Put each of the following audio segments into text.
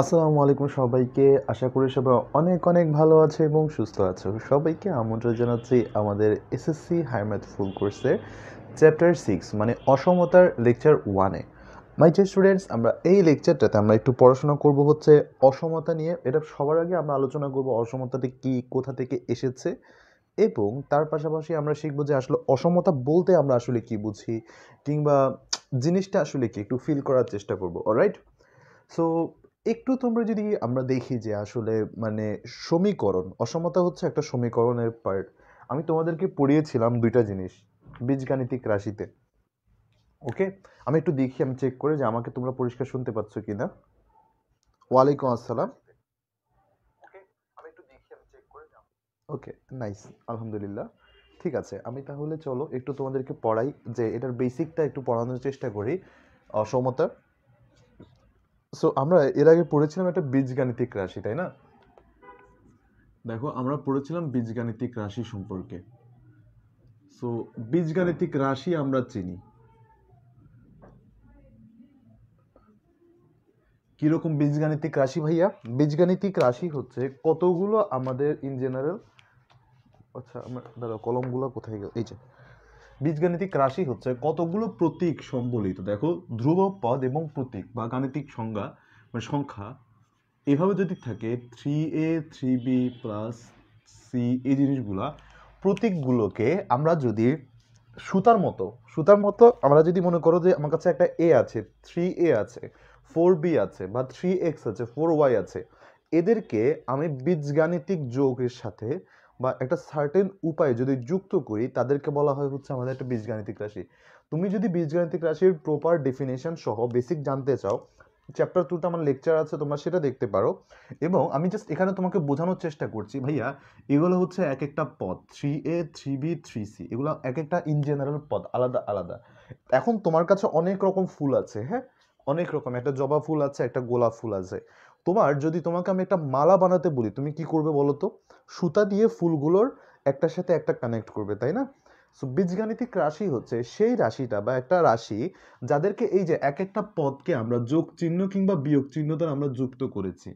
আসসালামু আলাইকুম সবাইকে আশা করি সবাই অনেক অনেক ভালো আছে এবং সুস্থ আছে সবাইকে আমন্ত্রণ জানাচ্ছি আমাদের এসএসসি হায়ার ম্যাথ ফুল কোর্সের চ্যাপ্টার সিক্স মানে অসমতার লেকচার ওয়ানে মাই যে স্টুডেন্টস আমরা এই লেকচারটাতে আমরা একটু পড়াশোনা করব হচ্ছে অসমতা নিয়ে এটা সবার আগে আমরা আলোচনা করব অসমতাটি কি কোথা থেকে এসেছে এবং তার পাশাপাশি আমরা শিখব যে আসলে অসমতা বলতে আমরা আসলে কি বুঝি কিংবা জিনিসটা আসলে কি একটু ফিল করার চেষ্টা করব অলরাইট সো একটু তোমরা যদি আমরা দেখি যে আসলে মানে সমীকরণ অসমতা হচ্ছে একটা সমীকরণের পার্ট আমি তোমাদেরকে পড়িয়েছিলাম দুইটা জিনিস বীজগাণিতিক রাশিতে ওকে আমি একটু দেখি আমি চেক করে যে আমাকে তোমরা পরিষ্কার শুনতে পাচ্ছ কি না ওয়ালাইকুম আসসালাম ওকে নাইস আলহামদুলিল্লাহ ঠিক আছে আমি তাহলে চলো একটু তোমাদেরকে পড়াই যে এটার বেসিকটা একটু পড়ানোর চেষ্টা করি অসমতা সো আমরা এর আগে পড়েছিলাম একটা বীজগাণিতিক রাশি তাই না দেখো আমরা পড়েছিলাম বীজগাণিতিক রাশি সম্পর্কে সো বীজগাণিতিক রাশি আমরা চিনি কীরকম বীজগাণিতিক রাশি ভাইয়া বীজগাণিতিক রাশি হচ্ছে কতগুলো আমাদের ইন জেনারেল আচ্ছা আমার দাঁড়া কলমগুলো কোথায় গেল এই যে বীজগাণিতিক রাশি হচ্ছে কতগুলো প্রতীক সম্বলিত দেখো ধ্রুব পদ এবং প্রতীক বা গাণিতিক সংজ্ঞা মানে সংখ্যা এভাবে যদি থাকে three A three B plus C এই জিনিসগুলা প্রতীকগুলোকে আমরা যদি সুতার মতো সুতার মতো আমরা যদি মনে করো যে আমার কাছে একটা এ আছে থ্রি এ আছে ফোর বি আছে বা থ্রি এক্স আছে ফোর ওয়াই আছে এদেরকে আমি বীজগাণিতিক যোগের সাথে বা একটা সার্টেন উপায় যদি যুক্ত করি তাদেরকে বলা হয় হচ্ছে আমাদের একটা বীজগাণিতিক রাশি তুমি যদি বীজগাণিতিক রাশির প্রপার ডেফিনেশন সহ বেসিক জানতে চাও চ্যাপ্টার টুটা আমার লেকচার আছে তোমরা সেটা দেখতে পারো এবং আমি জাস্ট এখানে তোমাকে বোঝানোর চেষ্টা করছি ভাইয়া এগুলো হচ্ছে এক একটা পদ three A three B three C এগুলো এক একটা ইন জেনারেল পদ আলাদা আলাদা এখন তোমার কাছে অনেক রকম ফুল আছে হ্যাঁ অনেক রকম একটা জবা ফুল আছে একটা গোলাপ ফুল আছে তোমার যদি তোমাকে আমি একটা মালা বানাতে বলি তুমি কি করবে বলো তো সুতা দিয়ে ফুলগুলোর একটার সাথে একটা কানেক্ট করবে তাই না সো বীজগাণিতিক রাশি হচ্ছে সেই রাশিটা বা একটা রাশি যাদেরকে এই যে এক একটা পদকে আমরা যোগ চিহ্ন কিংবা বিয়োগ চিহ্ন দ্বারা আমরা যুক্ত করেছি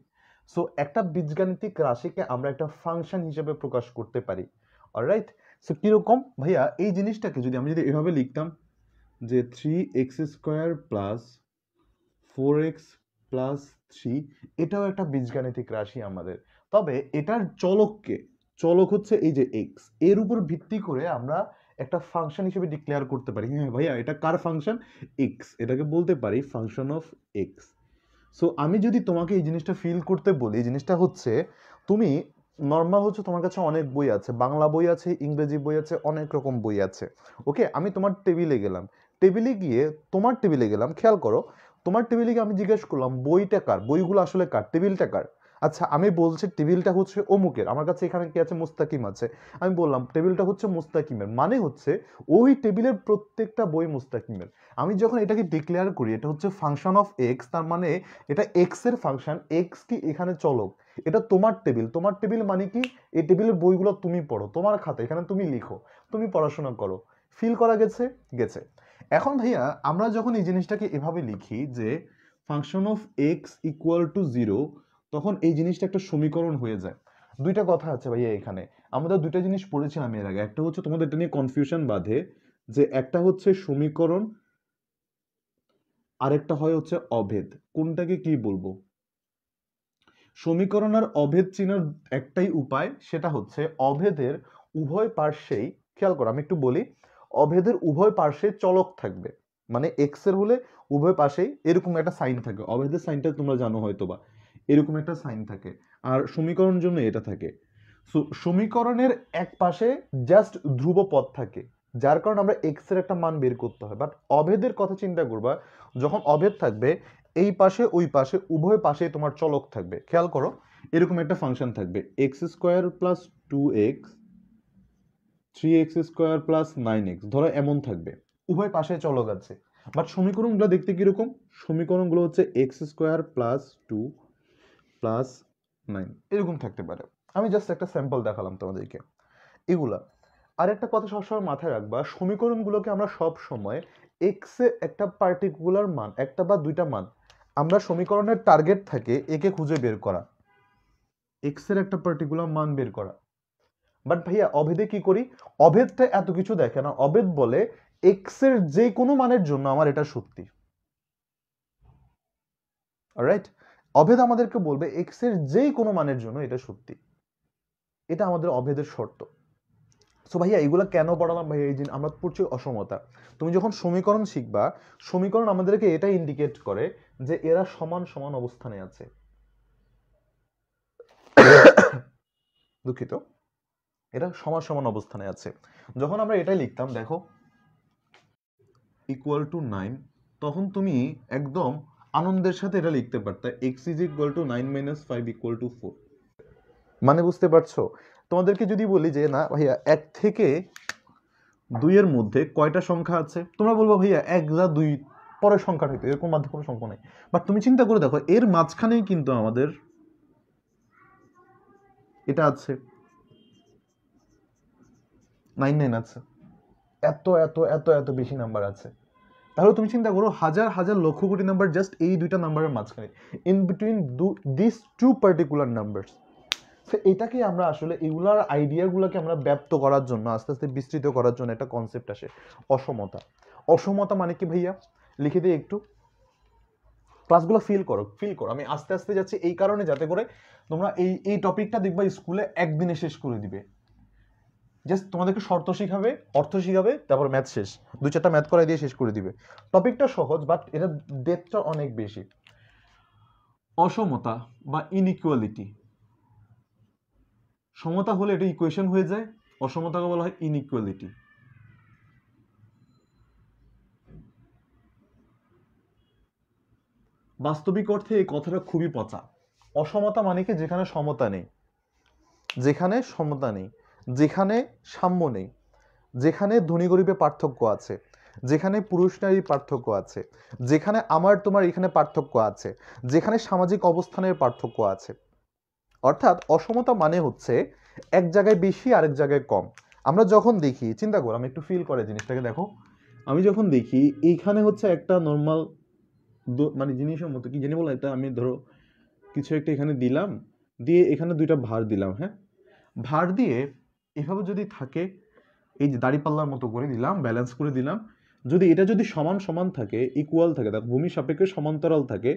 সো একটা বীজগাণিতিক রাশিকে আমরা একটা ফাংশন হিসেবে প্রকাশ করতে পারি অলরাইট সো কীরকম ভাইয়া এই জিনিসটাকে যদি আমি যদি এভাবে লিখতাম যে three X square plus four X plus three এটাও একটা বীজগাণিতিক রাশি আমাদের তবে এটার চলককে চলক হচ্ছে এই যে এক্স এর উপর ভিত্তি করে আমরা একটা ফাংশন হিসেবে ডিক্লেয়ার করতে পারি হ্যাঁ ভাইয়া এটা কার ফাংশন এক্স এটাকে বলতে পারি ফাংশন অফ এক্স সো আমি যদি তোমাকে এই জিনিসটা ফিল করতে বলি এই জিনিসটা হচ্ছে তুমি নর্মাল হচ্ছে তোমার কাছে অনেক বই আছে বাংলা বই আছে ইংরেজি বই আছে অনেক রকম বই আছে ওকে আমি তোমার টেবিলে গেলাম টেবিলে গিয়ে তোমার টেবিলে গেলাম খেয়াল করো তোমার টেবিলে গিয়ে আমি জিজ্ঞেস করলাম বইটা কার বইগুলো আসলে কার টেবিলটা কার আচ্ছা আমি বলছি টেবিলটা হচ্ছে অমুকের আমার কাছে এখানে কি আছে মুস্তাকিম আছে আমি বললাম টেবিলটা হচ্ছে মুস্তাকিমের মানে হচ্ছে ওই টেবিলের প্রত্যেকটা বই মুস্তাকিমের আমি যখন এটাকে ডিক্লেয়ার করি এটা হচ্ছে ফাংশন অফ এক্স তার মানে এটা এক্সের ফাংশন এক্স কি এখানে চলক এটা তোমার টেবিল তোমার টেবিল মানে কি এই টেবিলের বইগুলো তুমি পড়ো তোমার খাতা এখানে তুমি লিখো তুমি পড়াশোনা করো ফিল করা গেছে গেছে এখন ভাইয়া আমরা যখন এই জিনিসটাকে এভাবে লিখি যে function of X equal to zero তখন এই জিনিসটা একটা সমীকরণ হয়ে যায় দুইটা কথা আছে ভাইয়া এখানে আমরা দুইটা জিনিস পড়েছিলাম এর আগে একটা হচ্ছে তোমাদের এটা নিয়ে কনফিউশন বাঁধে যে একটা হচ্ছে সমীকরণ আরেকটা হয় হচ্ছে অভেদ কোনটাকে কি বলবো সমীকরণ আর অভেদ চিনার একটাই উপায় সেটা হচ্ছে অভেদের উভয় পার্শ্বেই খেয়াল করো আমি একটু বলি অভেদের উভয় পার্শ্বে চলক থাকবে মানে এক্স এর হলে উভয় পাশেই এরকম একটা সাইন থাকে অভেদের সাইনটা তোমরা জানো হয়তো বা এরকম একটা সাইন থাকে আর সমীকরণ জন্য এটা থাকে সো সমীকরণের এক পাশে জাস্ট ধ্রুব পদ থাকে যার কারণে আমরা এক্স এর একটা মান বের করতে হয় বাট অভেদের কথা চিন্তা করবা যখন অভেদ থাকবে এই পাশে ওই পাশে উভয় পাশে তোমার চলক থাকবে খেয়াল করো এরকম একটা ফাংশন থাকবে X square plus two X three X square plus nine X ধরো এমন থাকবে উভয় পাশে চলক আছে বাট সমীকরণগুলো দেখতে কীরকম সমীকরণগুলো হচ্ছে X square plus two plus nine এরকম থাকতে পারে আমি জাস্ট একটা স্যাম্পল দেখালাম তোমাদেরকে এগুলা আর একটা কথা সবসময় মাথায় রাখবা সমীকরণগুলোকে আমরা সব সময় এক্সে একটা পার্টিকুলার মান একটা বা দুইটা মান আমরা সমীকরণের টার্গেট থাকে একে খুঁজে বের করা এক্সের একটা পার্টিকুলার মান বের করা বাট ভাইয়া অভেদে কি করি অভেদটা এত কিছু দেখে না অভেদ বলে এক্সের যে কোনো মানের জন্য আমার এটা সত্যি রাইট অভেদ আমাদেরকে বলবে এক্স এর যেই কোনো মানের জন্য এটা সত্যি এটা আমাদের অভেদের শর্ত সো ভাইয়া এগুলো কেন পড়ালাম ভাইয়া এই জিনিস আমরা পড়ছি অসমতা তুমি যখন সমীকরণ শিখবা সমীকরণ আমাদেরকে এটা ইন্ডিকেট করে যে এরা সমান সমান অবস্থানে আছে দুঃখিত এরা সমান সমান অবস্থানে আছে যখন আমরা এটা লিখতাম দেখো ইকুয়াল টু নাইন তখন তুমি একদম আনন্দের সাথে এটা লিখতে পারতাম X is equal to nine minus five equal to four মানে বুঝতে পারছো তোমাদেরকে যদি বলি যে না ভাইয়া এক থেকে দুইয়ের মধ্যে কয়টা সংখ্যা আছে তোমরা বলবো ভাইয়া এক যা দুই পরের সংখ্যা হইতো এরকম মাধ্যমে কোনো সংখ্যা নেই বাট তুমি চিন্তা করে দেখো এর মাঝখানেই কিন্তু আমাদের এটা আছে নাইন নাইন আছে এত এত এত এত বেশি নাম্বার আছে তাহলে তুমি চিন্তা করো হাজার হাজার লক্ষ কোটি নাম্বার জাস্ট এই দুইটা নাম্বারের মাঝখানে in between the this two particular numbers তো এটাকে আমরা আসলে এগুলার আইডিয়াগুলোকে আমরা ব্যপ্ত করার জন্য আস্তে আস্তে বিস্তৃত করার জন্য একটা কনসেপ্ট আসে অসমতা অসমতা মানে কি ভাইয়া লিখে দিই একটু ক্লাসগুলো ফিল করো ফিল করো আমি আস্তে আস্তে যাচ্ছি এই কারণে যাতে করে তোমরা এই এই টপিকটা দেখবা স্কুলে একদিনে শেষ করে দিবে জাস্ট তোমাদেরকে শর্ত শিখাবে অর্থ শিখাবে তারপর ম্যাথ শেষ দু চারটা ম্যাথ করাই দিয়ে শেষ করে দিবে টপিকটা সহজ বাট এটা ডেপটা অনেক বেশি অসমতা বা ইনইকুয়ালিটি সমতা হলে এটা ইকুয়েশন হয়ে যায় অসমতাকে বলা হয় ইনইকুয়ালিটি বাস্তবিক অর্থে এই কথাটা খুবই পচা অসমতা মানে কি যেখানে সমতা নেই যেখানে সমতা নেই যেখানে সাম্য নেই যেখানে ধনী গরিবে পার্থক্য আছে যেখানে পুরুষ নারীর পার্থক্য আছে যেখানে আমার তোমার এখানে পার্থক্য আছে যেখানে সামাজিক অবস্থানের পার্থক্য আছে অর্থাৎ অসমতা মানে হচ্ছে এক জায়গায় বেশি আরেক জায়গায় কম আমরা যখন দেখি চিন্তা করো আমি একটু ফিল করে জিনিসটাকে দেখো আমি যখন দেখি এইখানে হচ্ছে একটা নর্মাল মানে জিনিসের মতো কি জেনে বলো এটা আমি ধরো কিছু একটা এখানে দিলাম দিয়ে এখানে দুইটা ভার দিলাম হ্যাঁ ভার দিয়ে এভাবে যদি থাকে এই যে দাড়িপাল্লার মতো করে দিলাম ব্যালেন্স করে দিলাম যদি এটা যদি সমান সমান থাকে ইকুয়াল থাকে তার ভূমি সাপেক্ষে সমান্তরাল থাকে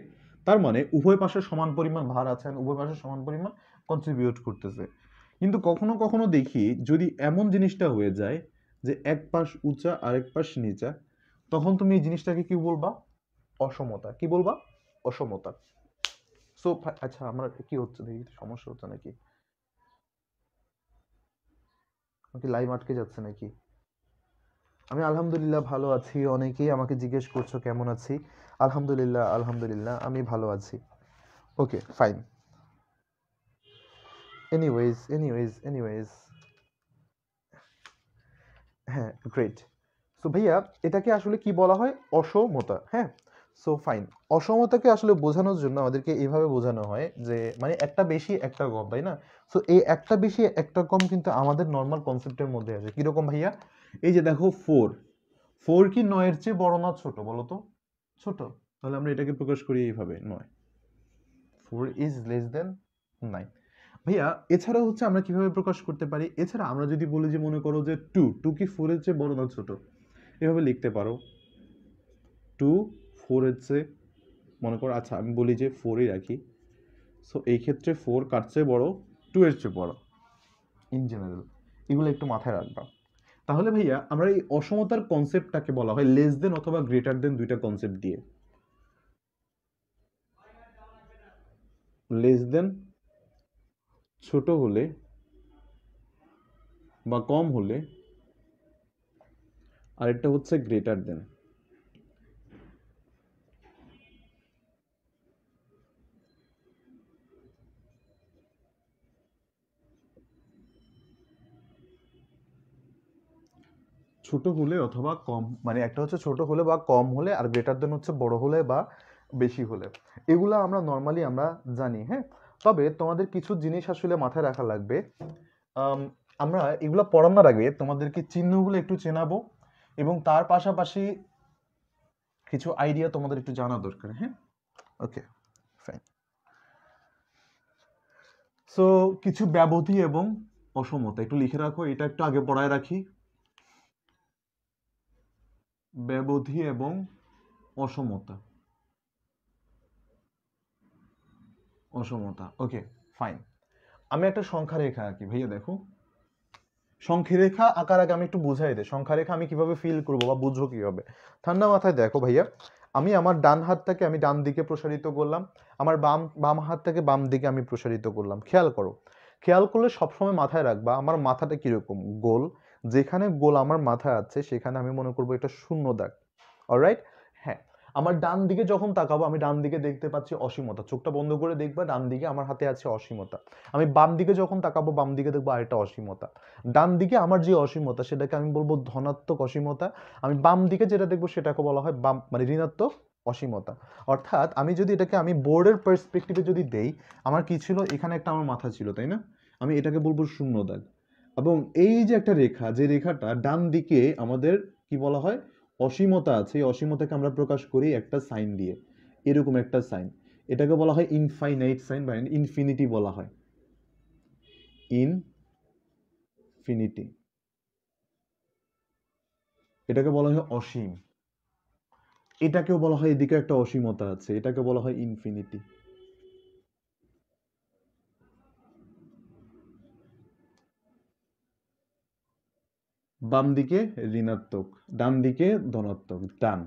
তার মানে উভয় পাশে সমান পরিমাণ ভার আছেন উভয় পাশে সমান পরিমাণ কন্ট্রিবিউট করতেছে কিন্তু কখনো কখনো দেখি যদি এমন জিনিসটা হয়ে যায় যে এক পাশ উঁচা আরেক পাশ নিচা তখন তুমি এই জিনিসটাকে কি বলবা অসমতা কি বলবা অসমতা সো আচ্ছা আমার কি হচ্ছে দেখি সমস্যা হচ্ছে নাকি কি লাইভ আটকে যাচ্ছে নাকি আমি আলহামদুলিল্লাহ ভালো আছি অনেকেই আমাকে জিজ্ঞেস করছো কেমন আছি আলহামদুলিল্লাহ আলহামদুলিল্লাহ আমি ভালো আছি okay fine anyways anyways anyways হ্যাঁ গ্রেট সো ভাইয়া এটাকে আসলে কি বলা হয় অসমতা হ্যাঁ সো ফাইন অসমতাকে আসলে বোঝানোর জন্য আমাদেরকে এইভাবে বোঝানো হয় যে মানে একটা বেশি একটা কম তাই না সো এই একটা বেশি একটা কম কিন্তু আমাদের নর্মাল কনসেপ্টের মধ্যে আছে কীরকম ভাইয়া এই যে দেখো ফোর ফোর কি নয়ের চেয়ে বড় না ছোট বলো তো ছোট তাহলে আমরা এটাকে প্রকাশ করি এইভাবে নয় four is less than nine ভাইয়া এছাড়া হচ্ছে আমরা কিভাবে প্রকাশ করতে পারি এছাড়া আমরা যদি বলি যে মনে করো যে টু টু কি ফোরের চেয়ে বড় না ছোট এভাবে লিখতে পারো টু ফোর হচ্ছে মনে করো আচ্ছা আমি বলি যে ফোরই রাখি সো এই ক্ষেত্রে ফোর কার চেয়ে বড়ো টু এর চেয়ে বড়ো ইন জেনারেল এগুলো একটু মাথায় রাখবা তাহলে ভাইয়া আমরা এই অসমতার কনসেপ্টটাকে বলা হয় লেস দেন অথবা গ্রেটার দেন দুইটা কনসেপ্ট দিয়ে লেস দেন ছোট হলে বা কম হলে আরেকটা হচ্ছে গ্রেটার দেন ছোট হলে অথবা কম মানে একটা হচ্ছে ছোট হলে বা কম হলে আর গ্রেটার দেন হচ্ছে বড় হলে বা বেশি হলে এগুলো আমরা নর্মালি আমরা জানি হ্যাঁ তবে তোমাদের কিছু জিনিস আসলে মাথায় রাখা লাগবে আমরা এগুলো পড়ানোর আগে তোমাদেরকে চিহ্নগুলো একটু চেনাবো এবং তার পাশাপাশি কিছু আইডিয়া তোমাদের একটু জানা দরকার হ্যাঁ ওকে ফাইন সো কিছু ব্যবধি এবং অসমতা একটু লিখে রাখো এটা একটু আগে পড়ায় রাখি ব্যবধি এবং অসমতা অসমতা ওকে ফাইন আমি একটা সংখ্যা রেখা আঁকি ভাইয়া দেখো সংখ্যারেখা আঁকার আগে আমি একটু বুঝাই দিই সংখ্যারেখা আমি কিভাবে ফিল করবো বা বুঝবো কীভাবে ঠান্ডা মাথায় দেখো ভাইয়া আমি আমার ডান হাতটাকে আমি ডান দিকে প্রসারিত করলাম আমার বাম বাম হাতটাকে বাম দিকে আমি প্রসারিত করলাম খেয়াল করো খেয়াল করলে সবসময় মাথায় রাখবা আমার মাথাটা কীরকম গোল যেখানে গোল আমার মাথা আছে সেখানে আমি মনে করবো এটা শূন্য দাগ অলরাইট হ্যাঁ আমার ডান দিকে যখন তাকাবো আমি ডান দিকে দেখতে পাচ্ছি অসীমতা চোখটা বন্ধ করে দেখবা ডান দিকে আমার হাতে আছে অসীমতা আমি বাম দিকে যখন তাকাবো বাম দিকে দেখবো আরেকটা অসীমতা ডান দিকে আমার যে অসীমতা সেটাকে আমি বলবো ধনাত্মক অসীমতা আমি বাম দিকে যেটা দেখবো সেটাকে বলা হয় বাম মানে ঋণাত্মক অসীমতা অর্থাৎ আমি যদি এটাকে আমি বোর্ডের পার্সপেক্টিভে যদি দেই আমার কি ছিল এখানে একটা আমার মাথা ছিল তাই না আমি এটাকে বলবো শূন্য দাগ এবং এই যে একটা রেখা যে রেখাটা ডান দিকে আমাদের কি বলা হয় অসীমতা আছে এই অসীমতাকে আমরা প্রকাশ করি একটা সাইন দিয়ে এরকম একটা সাইন এটাকে বলা হয় ইনফাইনাইট সাইন বা ইনফিনিটি বলা হয় ইনফিনিটি এটাকে বলা হয় অসীম এটাকেও বলা হয় এদিকে একটা অসীমতা আছে এটাকে বলা হয় ইনফিনিটি বাম দিকে ঋণাত্মক ডান দিকে ধনাত্মক ডান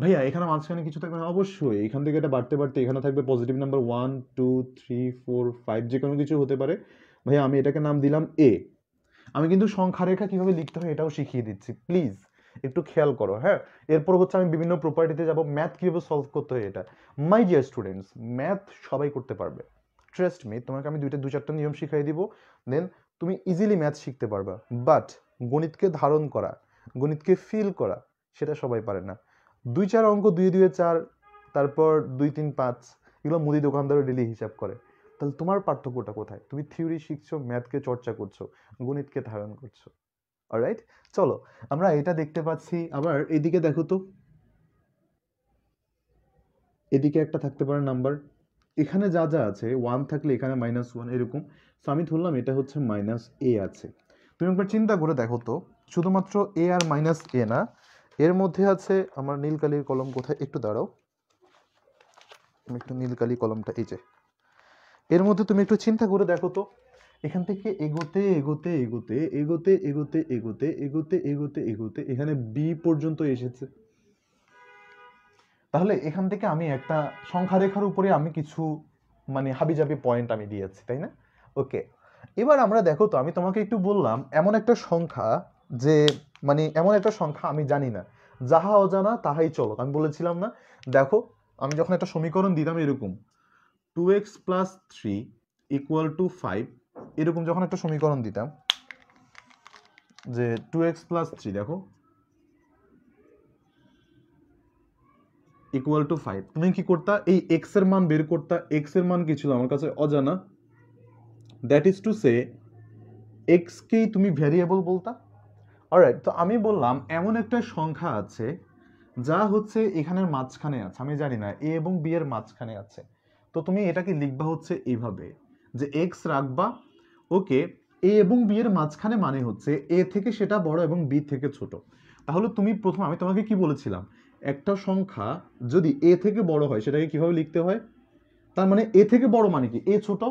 ভাইয়া এখানে মাঝখানে কিছু থাকবে না অবশ্যই এখান থেকে এটা বাড়তে বাড়তে এখানে থাকবে positive number one two three four five যে কোনো কিছু হতে পারে ভাইয়া আমি এটাকে নাম দিলাম এ আমি কিন্তু সংখ্যা রেখা কীভাবে লিখতে হয় এটাও শিখিয়ে দিচ্ছি প্লিজ একটু খেয়াল করো হ্যাঁ এরপর হচ্ছে আমি বিভিন্ন প্রপার্টিতে যাব ম্যাথ কীভাবে সলভ করতে হয় এটা মাই ডিয়ার স্টুডেন্টস ম্যাথ সবাই করতে পারবে ট্রাস্ট মি তোমাকে আমি দুইটা দু চারটা নিয়ম শিখাই দিব দেন তুমি ইজিলি ম্যাথ শিখতে পারবা বাট গণিতকে ধারণ করা গণিতকে ফিল করা সেটা সবাই পারে না দুই চার অঙ্ক দুই দুই চার তারপর দুই তিন পাঁচ এগুলো মুদি দোকানদারও ডেলি হিসাব করে তাহলে তোমার পার্থক্যটা কোথায় তুমি থিওরি শিখছো ম্যাথকে চর্চা করছো গণিতকে ধারণ করছো রাইট চলো আমরা এটা দেখতে পাচ্ছি আবার এদিকে দেখো তো এদিকে একটা থাকতে পারে নাম্বার এখানে যা যা আছে ওয়ান থাকলে এখানে মাইনাস ওয়ান এরকম সো আমি ধরলাম এটা হচ্ছে মাইনাস এ আছে তুমি একবার চিন্তা করে দেখো তো শুধুমাত্র এ আর মাইনাস এ না এর মধ্যে আছে আমার নীলকালির কলম কোথায় একটু দাঁড়াও তুমি একটু নীলকালি কলমটা এই যে এর মধ্যে তুমি একটু চিন্তা করে দেখো তো এখান থেকে এগোতে এগোতে এগোতে এগোতে এগোতে এগোতে এগোতে এগোতে এগোতে এখানে বি পর্যন্ত এসেছে তাহলে এখান থেকে আমি একটা সংখ্যা রেখার উপরে আমি কিছু মানে হাবিজাবি পয়েন্ট আমি দিয়েছি তাই না ওকে এবার আমরা দেখো তো আমি তোমাকে একটু বললাম এমন একটা সংখ্যা যে মানে এমন একটা সংখ্যা আমি জানি না যাহা অজানা তাহাই চলো আমি বলেছিলাম না দেখো আমি যখন একটা সমীকরণ দিতাম এরকম two X plus three equal to five এরকম যখন একটা সমীকরণ দিতাম যে টু এক্স প্লাস থ্রি দেখো ইকুয়াল টু ফাইভ তুমি কি করতা এই এক্সের মান বের করতা এক্সের মান কি ছিল আমার কাছে অজানা দ্যাট ইজ টু সে এক্সকেই তুমি ভ্যারিয়েবল বলতা অলরাইট তো আমি বললাম এমন একটা সংখ্যা আছে যা হচ্ছে এখানের মাঝখানে আছে আমি জানি না এ এবং বি এর মাঝখানে আছে তো তুমি এটাকে লিখবা হচ্ছে এইভাবে যে এক্স রাখবা ওকে এ এবং বি এর মাঝখানে মানে হচ্ছে এ থেকে সেটা বড় এবং বি থেকে ছোট তাহলে তুমি প্রথম আমি তোমাকে কি বলেছিলাম একটা সংখ্যা যদি এ থেকে বড় হয় সেটাকে কিভাবে লিখতে হয় তার মানে এ থেকে বড় মানে কি এ ছোট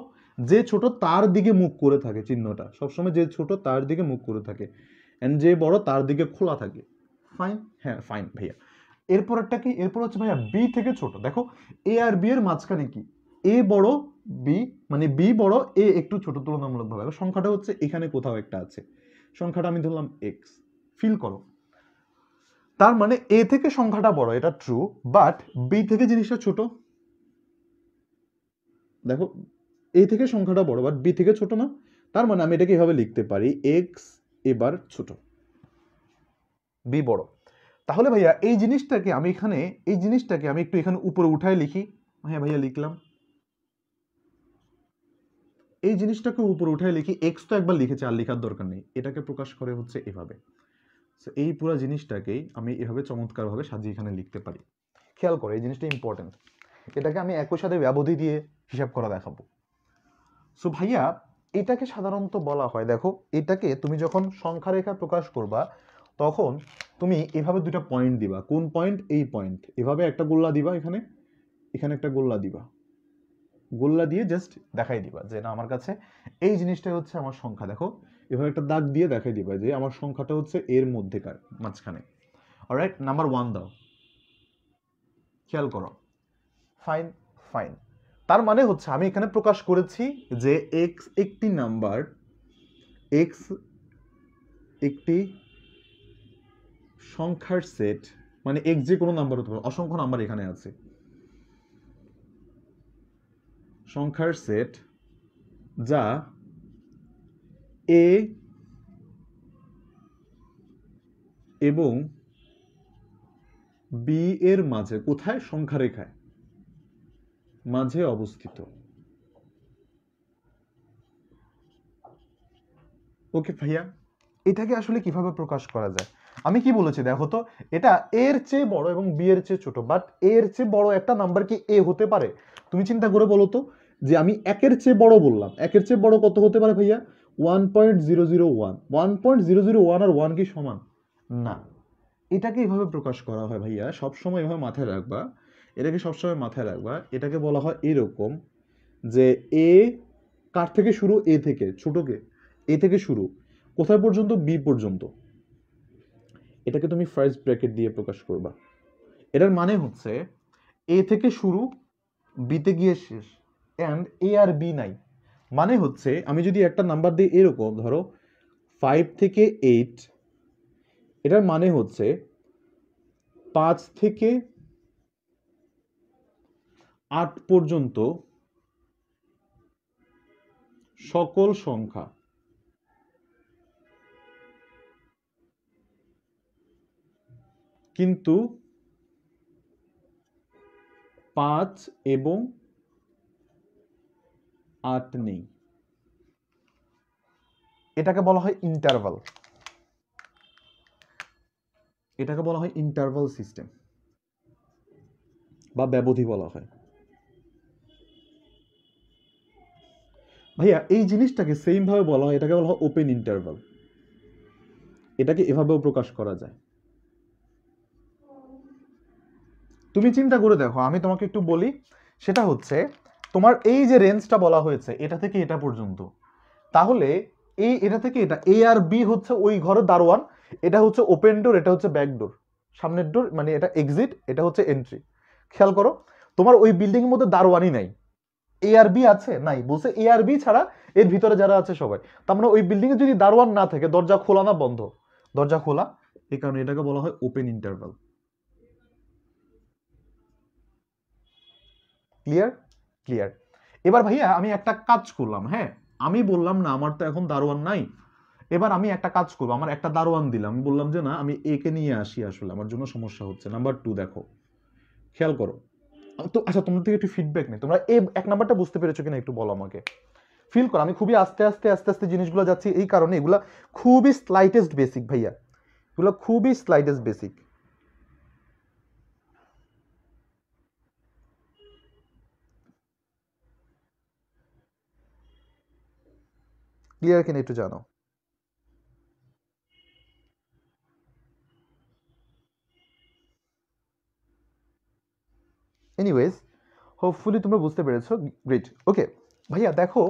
যে ছোট তার দিকে মুখ করে থাকে চিহ্নটা সবসময় যে ছোট তার দিকে মুখ করে থাকে অ্যান্ড যে বড় তার দিকে খোলা থাকে ফাইন হ্যাঁ ফাইন ভাইয়া এরপরেরটা কি এরপর হচ্ছে ভাইয়া বি থেকে ছোট দেখো এ আর বি এর মাঝখানে কি এ বড় বি মানে বি বড় এ একটু ছোট তুলনামূলকভাবে সংখ্যাটা হচ্ছে এখানে কোথাও একটা আছে সংখ্যাটা আমি ধরলাম এক্স ফিল করো তার মানে এ থেকে সংখ্যাটা বড় এটা ট্রু বাট বি থেকে জিনিসটা ছোট দেখো এ থেকে সংখ্যাটা বড় বাট বি থেকে ছোট না তার মানে আমি এটাকে এভাবে লিখতে পারি এক্স এবার ছোট বি বড় তাহলে ভাইয়া এই জিনিসটাকে আমি এখানে এই জিনিসটাকে আমি একটু এখানে উপরে উঠায় লিখি হ্যাঁ ভাইয়া লিখলাম এই জিনিসটাকে উপরে উঠায় লিখি এক্স তো একবার লিখেছে আর লেখার দরকার নেই এটাকে প্রকাশ করে হচ্ছে এভাবে সো এই পুরো জিনিসটাকেই আমি এভাবে চমৎকারভাবে সাজিয়ে এখানে লিখতে পারি খেয়াল করে এই জিনিসটা ইম্পর্টেন্ট এটাকে আমি একই সাথে ব্যবধি দিয়ে হিসাব করা দেখাবো সো ভাইয়া এটাকে সাধারণত বলা হয় দেখো এটাকে তুমি যখন সংখ্যা রেখা প্রকাশ করবা তখন তুমি এভাবে দুটা পয়েন্ট দিবা কোন পয়েন্ট এই পয়েন্ট এভাবে একটা গোল্লা দিবা এখানে এখানে একটা গোল্লা দিবা গোল্লা দিয়ে জাস্ট দেখাই দিবা যে না আমার কাছে এই জিনিসটাই হচ্ছে আমার সংখ্যা দেখো এভাবে একটা দাগ দিয়ে দেখাই দিবা যে আমার সংখ্যাটা হচ্ছে এর মধ্যেকার মাঝখানে অলরাইট নাম্বার ওয়ান দাও খেয়াল করো ফাইন ফাইন তার মানে হচ্ছে আমি এখানে প্রকাশ করেছি যে এক্স একটি নাম্বার এক্স একটি সংখ্যার সেট মানে এক্স যে কোনো নাম্বার হতে পারে অসংখ্য নাম্বার এখানে আছে সংখ্যার সেট যা এ এবং বি এর মাঝে কোথায় সংখ্যা রেখায় মাঝে অবস্থিত ওকে ভাইয়া এটাকে আসলে কিভাবে প্রকাশ করা যায় আমি কি বলেছি দেখো তো এটা এর চেয়ে বড় এবং বি এর চেয়ে ছোট বাট এর চেয়ে বড় একটা নাম্বার কি এ হতে পারে তুমি চিন্তা করে বলো তো যে আমি একের চেয়ে বড় বললাম একের চেয়ে বড় কত হতে পারে ভাইয়া one point zero zero one one point zero zero one আর ওয়ান কি সমান না এটাকে এভাবে প্রকাশ করা হয় ভাইয়া সবসময় এভাবে মাথায় রাখবা এটাকে সবসময় মাথায় রাখবা এটাকে বলা হয় এরকম যে এ কার থেকে শুরু এ থেকে ছোটকে এ থেকে শুরু কোথায় পর্যন্ত বি পর্যন্ত এটাকে তুমি ফার্স্ট ব্র্যাকেট দিয়ে প্রকাশ করবা এটার মানে হচ্ছে এ থেকে শুরু বিতে গিয়ে শেষ অ্যান্ড এ আর বি নাই মানে হচ্ছে আমি যদি একটা নাম্বার দিই এরকম ধরো ফাইভ থেকে এইট এটার মানে হচ্ছে পাঁচ থেকে আট পর্যন্ত সকল সংখ্যা কিন্তু পাঁচ এবং আট নেই এটাকে বলা হয় ইন্টারভাল এটাকে বলা হয় ইন্টারভাল সিস্টেম বা ব্যবধি বলা হয় ভাইয়া এই জিনিসটাকে সেমভাবে বলা হয় এটাকে বলা হয় ওপেন ইন্টারভাল এটাকে এভাবেও প্রকাশ করা যায় তুমি চিন্তা করে দেখো আমি তোমাকে একটু বলি সেটা হচ্ছে তোমার এই যে রেঞ্জটা বলা হয়েছে এটা থেকে এটা পর্যন্ত তাহলে এই এটা থেকে এটা এ আর বি হচ্ছে ওই ঘরের দারোয়ান এটা হচ্ছে ওপেন ডোর এটা হচ্ছে ব্যাক ডোর সামনের ডোর মানে এটা এক্সিট এটা হচ্ছে এন্ট্রি খেয়াল করো তোমার ওই বিল্ডিংয়ের মধ্যে দারোয়ানই নাই এআরবি আছে নাই বলছে এআরবি ছাড়া এর ভিতরে যারা আছে সবাই তার মানে ওই বিল্ডিং এ যদি দারোয়ান না থাকে দরজা খোলা না বন্ধ দরজা খোলা এই কারণে এটাকে বলা হয় ওপেন ইন্টারভাল ক্লিয়ার ক্লিয়ার এবার ভাইয়া আমি একটা কাজ করলাম হ্যাঁ আমি বললাম না আমার তো এখন দারোয়ান নাই এবার আমি একটা কাজ করবো আমার একটা দারোয়ান দিলাম বললাম যে না আমি একে নিয়ে আসি আসলে আমার জন্য সমস্যা হচ্ছে নাম্বার টু দেখো খেয়াল করো তো আচ্ছা তোমাদের থেকে একটু ফিডব্যাক নেই তোমরা এই এক নাম্বারটা বুঝতে পেরেছো কিনা একটু বলো আমাকে ফিল করো আমি খুবই আস্তে আস্তে আস্তে আস্তে জিনিসগুলো যাচ্ছি এই কারণে এগুলো খুবই স্লাইটেস্ট বেসিক ভাইয়া এগুলো খুবই স্লাইটেস্ট বেসিক ক্লিয়ার কিনা একটু জানো এনিওয়েজ হোপফুলি তোমরা বুঝতে পেরেছো গ্রেট ওকে ভাইয়া দেখো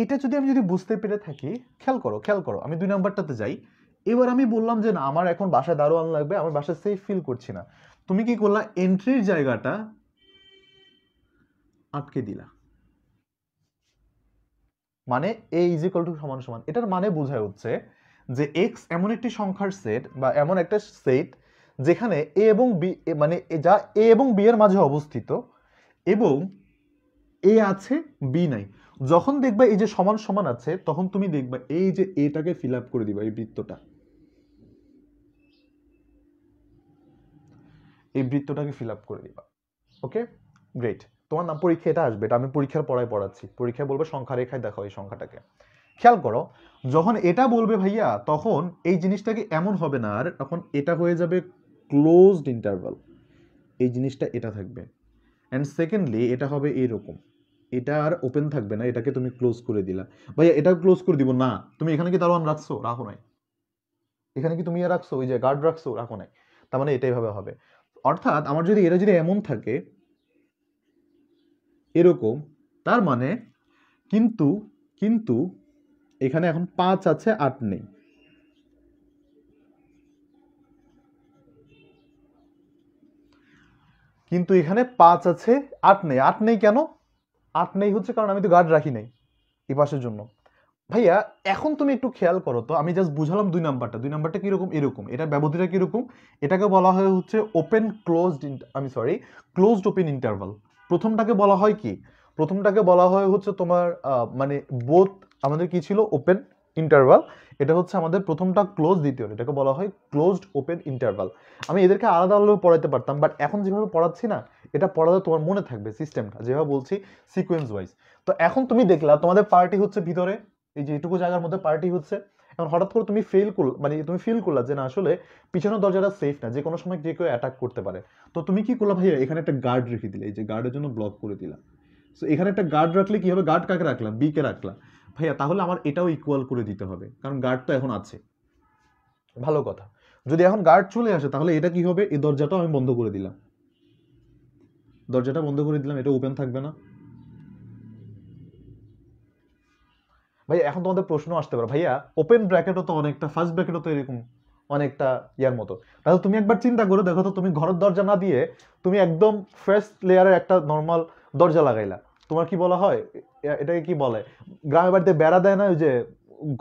এটা যদি আমি যদি বুঝতে পেরে থাকি খেয়াল করো খেয়াল করো আমি দুই নাম্বারটাতে যাই এবার আমি বললাম যে না আমার এখন বাসায় দারোয়ান লাগবে আমার বাসায় সেফ ফিল করছি না তুমি কি করলা এন্ট্রির জায়গাটা আটকে দিলা মানে এ ইজ ইকাল টু সমান সমান এটার মানে বোঝায় হচ্ছে যে এক্স এমন একটি সংখ্যার সেট বা এমন একটা সেট যেখানে এ মানে এবং বি মানে যা এ এবং বি এর মাঝে অবস্থিত এবং এ আছে বি নাই যখন দেখবা এই যে সমান সমান আছে তখন তুমি দেখবা এই যে এটাকে ফিল আপ করে দিবা এই বৃত্তটা এই বৃত্তটাকে ফিল আপ করে দিবা ওকে গ্রেট তোমার নাম পরীক্ষা এটা আসবে এটা আমি পরীক্ষার পড়ায় পড়াচ্ছি পরীক্ষায় বলবে সংখ্যা রেখায় দেখো এই সংখ্যাটাকে খেয়াল করো যখন এটা বলবে ভাইয়া তখন এই জিনিসটাকে এমন হবে না আর তখন এটা হয়ে যাবে ক্লোজড ইন্টারভাল এই জিনিসটা এটা থাকবে অ্যান্ড সেকেন্ডলি এটা হবে এইরকম এটা আর ওপেন থাকবে না এটাকে তুমি ক্লোজ করে দিলা ভাইয়া এটা ক্লোজ করে দিব না তুমি এখানে কি দারোয়ান রাখছো রাখো নাই এখানে কি তুমি ইয়ে রাখছো ওই যে গার্ড রাখছো রাখো নাই তার মানে এটাইভাবে হবে অর্থাৎ আমার যদি এটা যদি এমন থাকে এরকম তার মানে কিন্তু কিন্তু এখানে এখন পাঁচ আছে আট নেই কিন্তু এখানে পাঁচ আছে আট নেই আট নেই কেন আট নেই হচ্ছে কারণ আমি তো গার্ড রাখি নাই এই পাশের জন্য ভাইয়া এখন তুমি একটু খেয়াল করো তো আমি জাস্ট বুঝালাম দুই নাম্বারটা দুই নাম্বারটা কীরকম এরকম এটা ব্যবধিটা কীরকম এটাকে বলা হয় হচ্ছে ওপেন ক্লোজড আমি সরি ক্লোজড ওপেন ইন্টারভাল প্রথমটাকে বলা হয় কি প্রথমটাকে বলা হয় হচ্ছে তোমার মানে বোথ আমাদের কি ছিল ওপেন ইন্টারভাল এটা হচ্ছে আমাদের প্রথমটা ক্লোজ দ্বিতীয় এটাকে বলা হয় ক্লোজড ওপেন ইন্টারভাল আমি এদেরকে আলাদা আলাদা পড়াতে পারতাম বাট এখন যেভাবে পড়াচ্ছি না এটা পড়াতে তোমার মনে থাকবে সিস্টেমটা যেভাবে বলছি সিকোয়েন্স ওয়াইজ তো এখন তুমি দেখলা তোমাদের পার্টি হচ্ছে ভিতরে এই যে এটুকু জায়গার মধ্যে পার্টি হচ্ছে এখন হঠাৎ করে তুমি ফেল করল মানে তুমি ফিল করলা যে না আসলে পিছনের দরজাটা সেফ না যে কোনো সময় যে কেউ অ্যাটাক করতে পারে তো তুমি কি করলা ভাইয়া এখানে একটা গার্ড রেখে দিলে এই যে গার্ডের জন্য ব্লক করে দিলাম সো এখানে একটা গার্ড রাখলে কি হবে গার্ড কাকে রাখলাম বিকে রাখলাম ভাইয়া তাহলে আমার এটাও ইকুয়াল করে দিতে হবে কারণ গার্ড তো এখন আছে ভালো কথা যদি এখন গার্ড চলে আসে তাহলে এটা কি হবে এই দরজাটাও আমি বন্ধ করে দিলাম দরজাটা বন্ধ করে দিলাম এটা ওপেন থাকবে না ভাইয়া এখন তোমাদের প্রশ্ন আসতে পারো ভাইয়া ওপেন ব্র্যাকেটও তো অনেকটা ফার্স্ট ব্র্যাকেটও তো এরকম অনেকটা ইয়ার মতো তাহলে তুমি একবার চিন্তা করো দেখো তো তুমি ঘরের দরজা না দিয়ে তুমি একদম ফার্স্ট লেয়ারের একটা নর্মাল দরজা লাগাইলা তোমার কি বলা হয় এটাকে কি বলে গ্রামের বাড়িতে বেড়া দেয় না ওই যে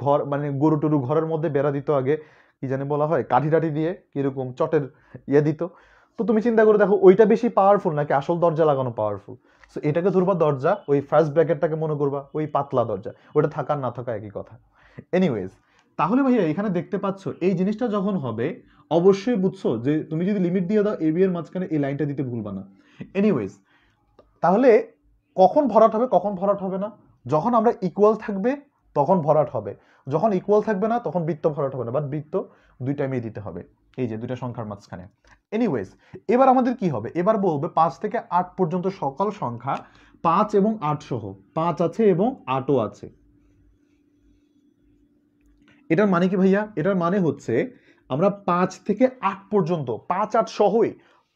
ঘর মানে গরু টরু ঘরের মধ্যে বেড়া দিত আগে কি জানে বলা হয় কাঠি টাঠি দিয়ে কিরকম চটের ইয়ে দিত তো তুমি চিন্তা করে দেখো ওইটা বেশি পাওয়ারফুল নাকি আসল দরজা লাগানো পাওয়ারফুল সো এটাকে ধরবা দরজা ওই ফার্স্ট ব্র্যাকেটটাকে মনে করবা ওই পাতলা দরজা ওটা থাকার না থাকা একই কথা এনিওয়েজ তাহলে ভাইয়া এখানে দেখতে পাচ্ছ এই জিনিসটা যখন হবে অবশ্যই বুঝছো যে তুমি যদি লিমিট দিয়ে দাও এবি এর মাঝখানে এই লাইনটা দিতে ভুলবা না এনিওয়েজ তাহলে কখন ভরাট হবে কখন ভরাট হবে না যখন আমরা ইকুয়াল থাকবে তখন ভরাট হবে যখন ইকুয়াল থাকবে না তখন বৃত্ত ভরাট হবে না বাট বৃত্ত দুই মিলিয়ে দিতে হবে এই যে দুইটা সংখ্যার মাঝখানে এনিওয়েজ এবার আমাদের কি হবে এবার বলবে পাঁচ থেকে আট পর্যন্ত সকল সংখ্যা পাঁচ এবং আট সহ পাঁচ আছে এবং আটও আছে এটার মানে কি ভাইয়া এটার মানে হচ্ছে আমরা পাঁচ থেকে আট পর্যন্ত পাঁচ আট সহই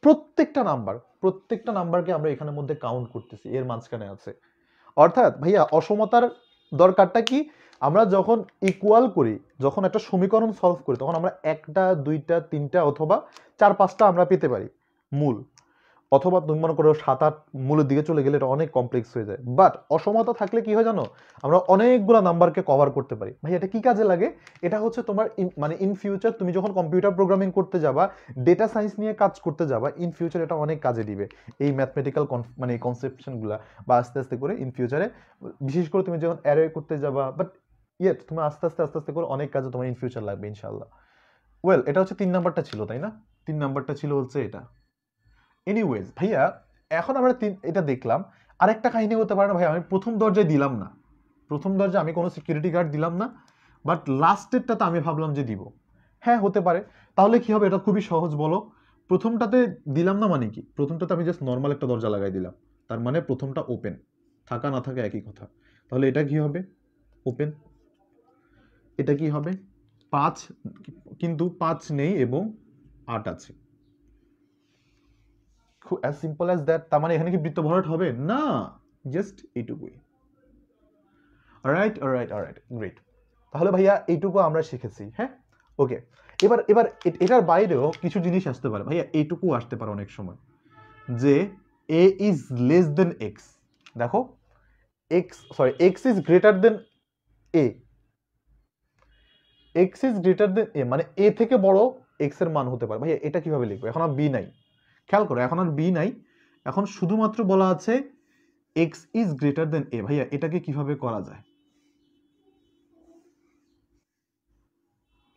প্রত্যেকটা নাম্বার প্রত্যেকটা নাম্বারকে আমরা এখানের মধ্যে কাউন্ট করতেছি এর মাঝখানে আছে অর্থাৎ ভাইয়া অসমতার দরকারটা কি আমরা যখন ইকুয়াল করি যখন একটা সমীকরণ সলভ করি তখন আমরা একটা দুইটা তিনটা অথবা চার পাঁচটা আমরা পেতে পারি মূল অথবা তুমি মনে করো সাত আট মূলের দিকে চলে গেলে এটা অনেক কমপ্লেক্স হয়ে যায় বাট অসমতা থাকলে কি হয় জানো আমরা অনেকগুলো নাম্বারকে কভার করতে পারি ভাই এটা কি কাজে লাগে এটা হচ্ছে তোমার মানে ইন ফিউচার তুমি যখন কম্পিউটার প্রোগ্রামিং করতে যাবা ডেটা সায়েন্স নিয়ে কাজ করতে যাবা ইন ফিউচার এটা অনেক কাজে দিবে এই ম্যাথমেটিক্যাল মানে কনসেপশনগুলো বা আস্তে আস্তে করে ইন ফিউচারে বিশেষ করে তুমি যখন অ্যারে করতে যাবা বাট ইয়েট তুমি আস্তে আস্তে আস্তে আস্তে করে অনেক কাজে তোমার ইন ফিউচার লাগবে ইনশাল্লাহ ওয়েল এটা হচ্ছে তিন নাম্বারটা ছিল তাই না তিন নাম্বারটা ছিল হচ্ছে এটা এনিওয়েজ ভাইয়া এখন আমরা তিন এটা দেখলাম আরেকটা কাহিনী হতে পারে না ভাইয়া আমি প্রথম দরজায় দিলাম না প্রথম দরজা আমি কোনো সিকিউরিটি গার্ড দিলাম না বাট লাস্টেরটাতে আমি ভাবলাম যে দিব হ্যাঁ হতে পারে তাহলে কি হবে এটা খুবই সহজ বলো প্রথমটাতে দিলাম না মানে কি প্রথমটাতে আমি জাস্ট নর্মাল একটা দরজা লাগাই দিলাম তার মানে প্রথমটা ওপেন থাকা না থাকা একই কথা তাহলে এটা কি হবে ওপেন এটা কি হবে পাঁচ কিন্তু পাঁচ নেই এবং আট আছে অ্যাজ সিম্পল অ্যাজ দ্যাট তার মানে এখানে কি বৃত্ত ভরাট হবে না জাস্ট এইটুকুই রাইট রাইট রাইট গ্রেট তাহলে ভাইয়া এইটুকু আমরা শিখেছি হ্যাঁ ওকে এবার এবার এটার বাইরেও কিছু জিনিস আসতে পারে ভাইয়া এইটুকু আসতে পারে অনেক সময় যে A is less than X দেখো X sorry X is greater than A X is greater than A মানে এ থেকে বড় এক্সের মান হতে পারে ভাইয়া এটা কিভাবে লিখবো এখন বি নাই খেয়াল করো এখন আর বি নাই এখন শুধুমাত্র বলা আছে X is greater than A ভাইয়া এটাকে কিভাবে করা যায়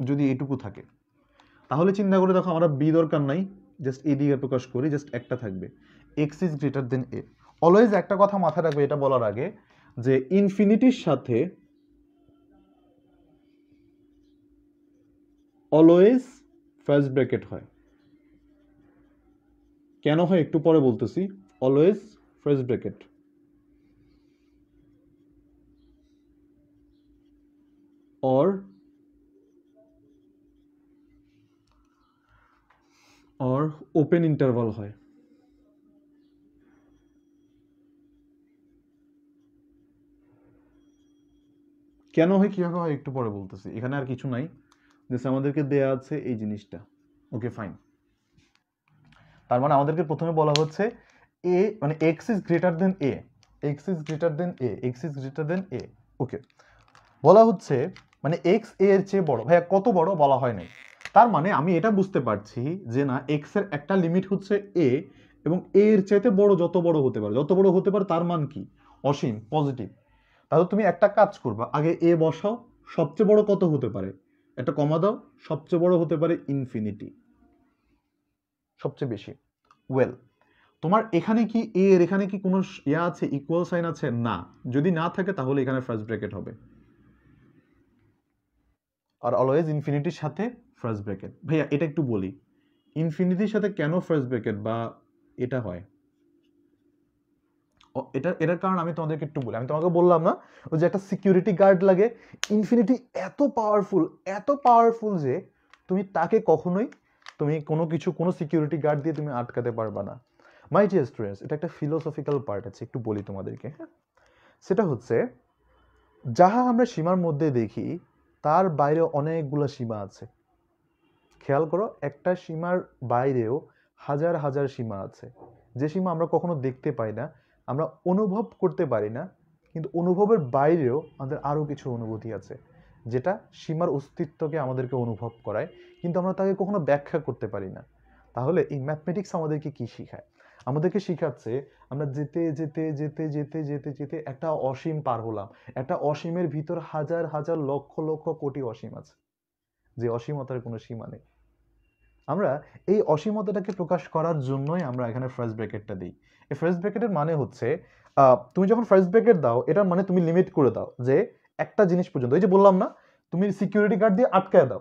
যদি এটুকু থাকে তাহলে চিন্তা করে দেখো আমরা বি দরকার নাই জাস্ট এ দিকে প্রকাশ করি জাস্ট একটা থাকবে X is greater than A always একটা কথা মাথায় রাখবে এটা বলার আগে যে ইনফিনিটির সাথে অলওয়েজ ফার্স্ট ব্র্যাকেট হয় কেন হয় একটু পরে বলতেছি অলওয়েজ ফ্রেস bracket or or open interval হয় কেন হয় কীভাবে হয় একটু পরে বলতেছি এখানে আর কিছু নাই জাস্ট আমাদেরকে দেয়া আছে এই জিনিসটা ওকে ফাইন তার মানে আমাদেরকে প্রথমে বলা হচ্ছে এ মানে X is greater than A X is greater than A X is greater than A okay বলা হচ্ছে মানে এক্স এ এর চেয়ে বড় ভাইয়া কত বড় বলা হয় নাই তার মানে আমি এটা বুঝতে পারছি যে না এক্স এর একটা লিমিট হচ্ছে এ এবং এ এর চাইতে বড় যত বড় হতে পারে যত বড় হতে পারে তার মান কি অসীম পজিটিভ তাহলে তুমি একটা কাজ করবা আগে এ বসাও সবচেয়ে বড় কত হতে পারে একটা কমা দাও সবচেয়ে বড় হতে পারে ইনফিনিটি সবচেয়ে বেশি ওয়েল তোমার এখানে কি এ এর এখানে কি কোনো ইয়া আছে ইকুয়াল সাইন আছে না যদি না থাকে তাহলে এখানে ফার্স্ট ব্র্যাকেট হবে আর অলওয়েজ ইনফিনিটির সাথে ফার্স্ট ব্র্যাকেট ভাইয়া এটা একটু বলি ইনফিনিটির সাথে কেন ফার্স্ট ব্র্যাকেট বা এটা হয় এটা এটার কারণ আমি তোমাদেরকে একটু বলি আমি তোমাকে বললাম না যে একটা সিকিউরিটি গার্ড লাগে ইনফিনিটি এত পাওয়ারফুল এত পাওয়ারফুল যে তুমি তাকে কখনোই তুমি কোনো কিছু কোনো সিকিউরিটি গার্ড দিয়ে তুমি আটকাতে পারবা না মাই যে স্টুডেন্টস এটা একটা ফিলোসফিক্যাল পার্ট আছে একটু বলি তোমাদেরকে হ্যাঁ সেটা হচ্ছে যাহা আমরা সীমার মধ্যে দেখি তার বাইরে অনেকগুলো সীমা আছে খেয়াল করো একটা সীমার বাইরেও হাজার হাজার সীমা আছে যে সীমা আমরা কখনো দেখতে পাই না আমরা অনুভব করতে পারি না কিন্তু অনুভবের বাইরেও আমাদের আরও কিছু অনুভূতি আছে যেটা সীমার অস্তিত্বকে আমাদেরকে অনুভব করায় কিন্তু আমরা তাকে কখনো ব্যাখ্যা করতে পারি না তাহলে এই ম্যাথমেটিক্স আমাদেরকে কি শেখায় আমাদেরকে শেখাচ্ছে আমরা যেতে যেতে যেতে যেতে যেতে যেতে একটা অসীম পার হলাম একটা অসীমের ভিতর হাজার হাজার লক্ষ লক্ষ কোটি অসীম আছে যে অসীমতার কোনো সীমা নেই আমরা এই অসীমতাটাকে প্রকাশ করার জন্যই আমরা এখানে ফার্স্ট ব্র্যাকেটটা দিই এই ফার্স্ট ব্র্যাকেটের মানে হচ্ছে তুমি যখন ফার্স্ট ব্র্যাকেট দাও এটার মানে তুমি লিমিট করে দাও যে একটা জিনিস পর্যন্ত এই যে বললাম না তুমি সিকিউরিটি গার্ড দিয়ে আটকায় দাও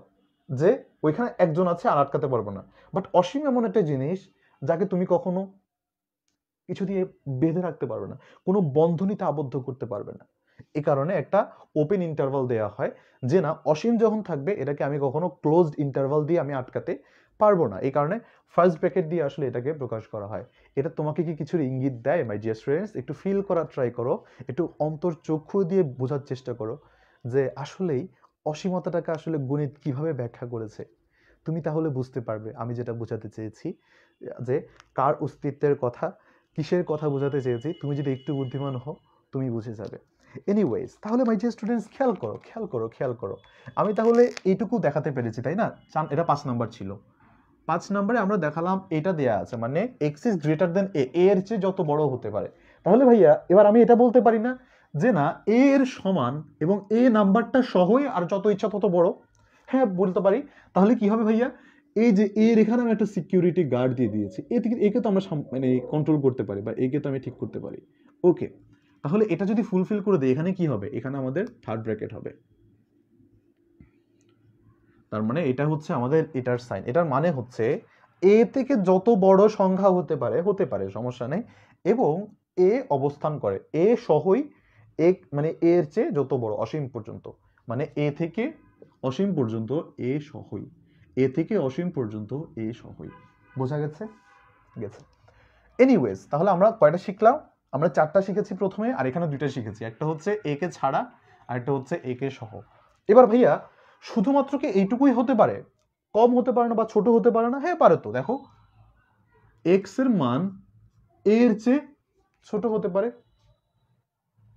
যে ওইখানে একজন আছে আর আটকাতে পারবো না বাট অসীম এমন একটা জিনিস যাকে তুমি কখনো কিছু দিয়ে বেঁধে রাখতে পারবে না কোনো বন্ধনীতে আবদ্ধ করতে পারবে না এ কারণে একটা ওপেন ইন্টারভাল দেয়া হয় যে না অসীম যখন থাকবে এটাকে আমি কখনো ক্লোজড ইন্টারভাল দিয়ে আমি আটকাতে পারবো না এই কারণে ফার্স্ট ব্র্যাকেট দিয়ে আসলে এটাকে প্রকাশ করা হয় এটা তোমাকে কি কিছুর ইঙ্গিত দেয় মাই ডিয়ার স্টুডেন্টস একটু ফিল করার ট্রাই করো একটু অন্তর চক্ষু দিয়ে বোঝার চেষ্টা করো যে আসলেই অসীমতাটাকে আসলে গণিত কিভাবে ব্যাখ্যা করেছে তুমি তাহলে বুঝতে পারবে আমি যেটা বোঝাতে চেয়েছি যে কার অস্তিত্বের কথা কিসের কথা বোঝাতে চেয়েছি তুমি যদি একটু বুদ্ধিমান হও তুমি বুঝে যাবে এনিওয়েজ তাহলে মাই যে স্টুডেন্টস খেয়াল করো খেয়াল করো খেয়াল করো আমি তাহলে এইটুকু দেখাতে পেরেছি তাই না চান এটা পাঁচ নাম্বার ছিল পাঁচ নম্বরে আমরা দেখালাম এটা দেয়া আছে মানে এক্স ইস গ্রেটার দেন এ এর চেয়ে যত বড় হতে পারে তাহলে ভাইয়া এবার আমি এটা বলতে পারি না যে না এ এর সমান এবং এ নাম্বারটা সহই আর যত ইচ্ছা তত বড় হ্যাঁ বলতে পারি তাহলে কি হবে ভাইয়া এই যে এর এখানে আমি একটা সিকিউরিটি গার্ড দিয়ে দিয়েছি এ থেকে একে তো আমরা মানে কন্ট্রোল করতে পারি বা একে তো আমি ঠিক করতে পারি ওকে তাহলে এটা যদি ফুলফিল করে দিই এখানে কি হবে এখানে আমাদের থার্ড ব্র্যাকেট হবে তার মানে এটা হচ্ছে আমাদের এটার সাইন এটার মানে হচ্ছে এ থেকে যত বড় সংখ্যা হতে পারে হতে পারে সমস্যা নেই এবং এ অবস্থান করে এ সহই এক মানে এর চেয়ে যত বড় অসীম পর্যন্ত মানে এ থেকে অসীম পর্যন্ত এ সহই এ থেকে অসীম পর্যন্ত এ সহই বোঝা গেছে গেছে এনিওয়েজ তাহলে আমরা কয়টা শিখলাম আমরা চারটা শিখেছি প্রথমে আর এখানে দুইটা শিখেছি একটা হচ্ছে এ কে ছাড়া আর একটা হচ্ছে এ কে সহ এবার ভাইয়া শুধুমাত্র কি এইটুকুই হতে পারে কম হতে পারে না বা ছোট হতে পারে না হ্যাঁ পারে তো দেখো এক্স এর মান এর চেয়ে ছোট হতে পারে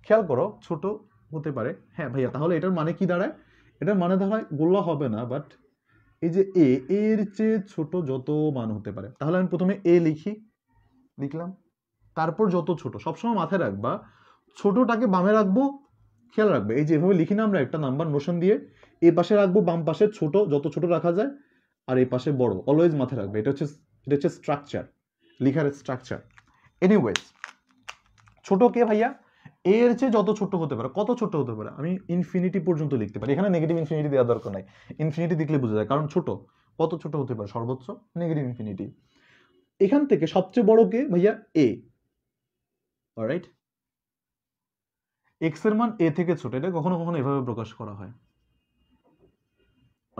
খেয়াল করো ছোট হতে পারে হ্যাঁ ভাইয়া তাহলে এটার মানে কি দাঁড়ায় এটার মানে দাঁড়ায় গোল্লা হবে না বাট এই যে এ এর চেয়ে ছোট যত মান হতে পারে তাহলে আমি প্রথমে এ লিখি লিখলাম তারপর যত ছোট সবসময় মাথায় রাখবা ছোটটাকে বামে রাখবো খেয়াল রাখবে এই যে এভাবে লিখি না আমরা একটা নাম্বার নোশন দিয়ে এ পাশে রাখবো বাম পাশে ছোট যত ছোট রাখা যায় আর এই পাশে বড় অলওয়েজ মাথায় রাখবে এটা হচ্ছে এটা হচ্ছে স্ট্রাকচার লিখার স্ট্রাকচার এনিওয়েজ ছোট কে ভাইয়া এর চেয়ে যত ছোট হতে পারে কত ছোট হতে পারে আমি ইনফিনিটি পর্যন্ত লিখতে পারি এখানে নেগেটিভ ইনফিনিটি দেওয়া দরকার নাই ইনফিনিটি দেখলে বোঝা যায় কারণ ছোট কত ছোট হতে পারে সর্বোচ্চ নেগেটিভ ইনফিনিটি এখান থেকে সবচেয়ে বড় কে ভাইয়া এ রাইট এক্স এর মান এ থেকে ছোট এটা কখনো কখনো এভাবে প্রকাশ করা হয়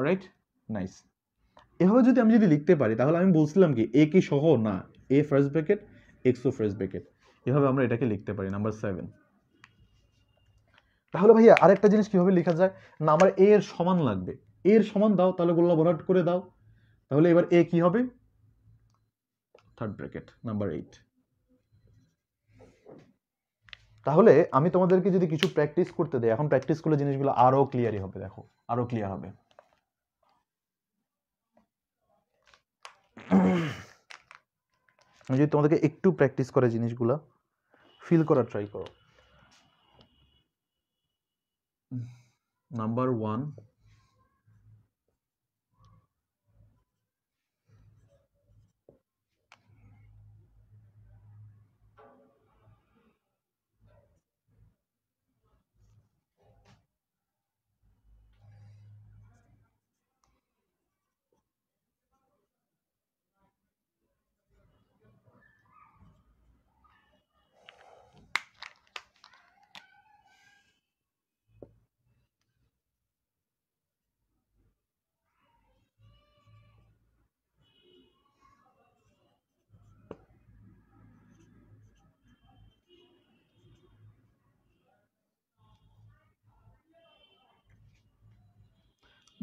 রাইট নাইস এভাবে যদি আমি যদি লিখতে পারি তাহলে আমি বলছিলাম কি এ কি সহ না এ ফার্স্ট ব্র্যাকেট এক্সও ফার্স্ট ব্র্যাকেট এভাবে আমরা এটাকে লিখতে পারি নাম্বার সেভেন তাহলে ভাইয়া আরেকটা জিনিস কীভাবে লেখা যায় না আমার এ এর সমান লাগবে এ এর সমান দাও তাহলে গোল্লা ভরাট করে দাও তাহলে এবার এ কি হবে থার্ড ব্র্যাকেট নাম্বার এইট তাহলে আমি তোমাদেরকে যদি কিছু প্র্যাকটিস করতে দেয় এখন প্র্যাকটিস করলে জিনিসগুলো আরও ক্লিয়ারই হবে দেখো আরও ক্লিয়ার হবে যদি তোমাদেরকে একটু প্র্যাকটিস করে জিনিসগুলো ফিল করার ট্রাই করো নাম্বার ওয়ান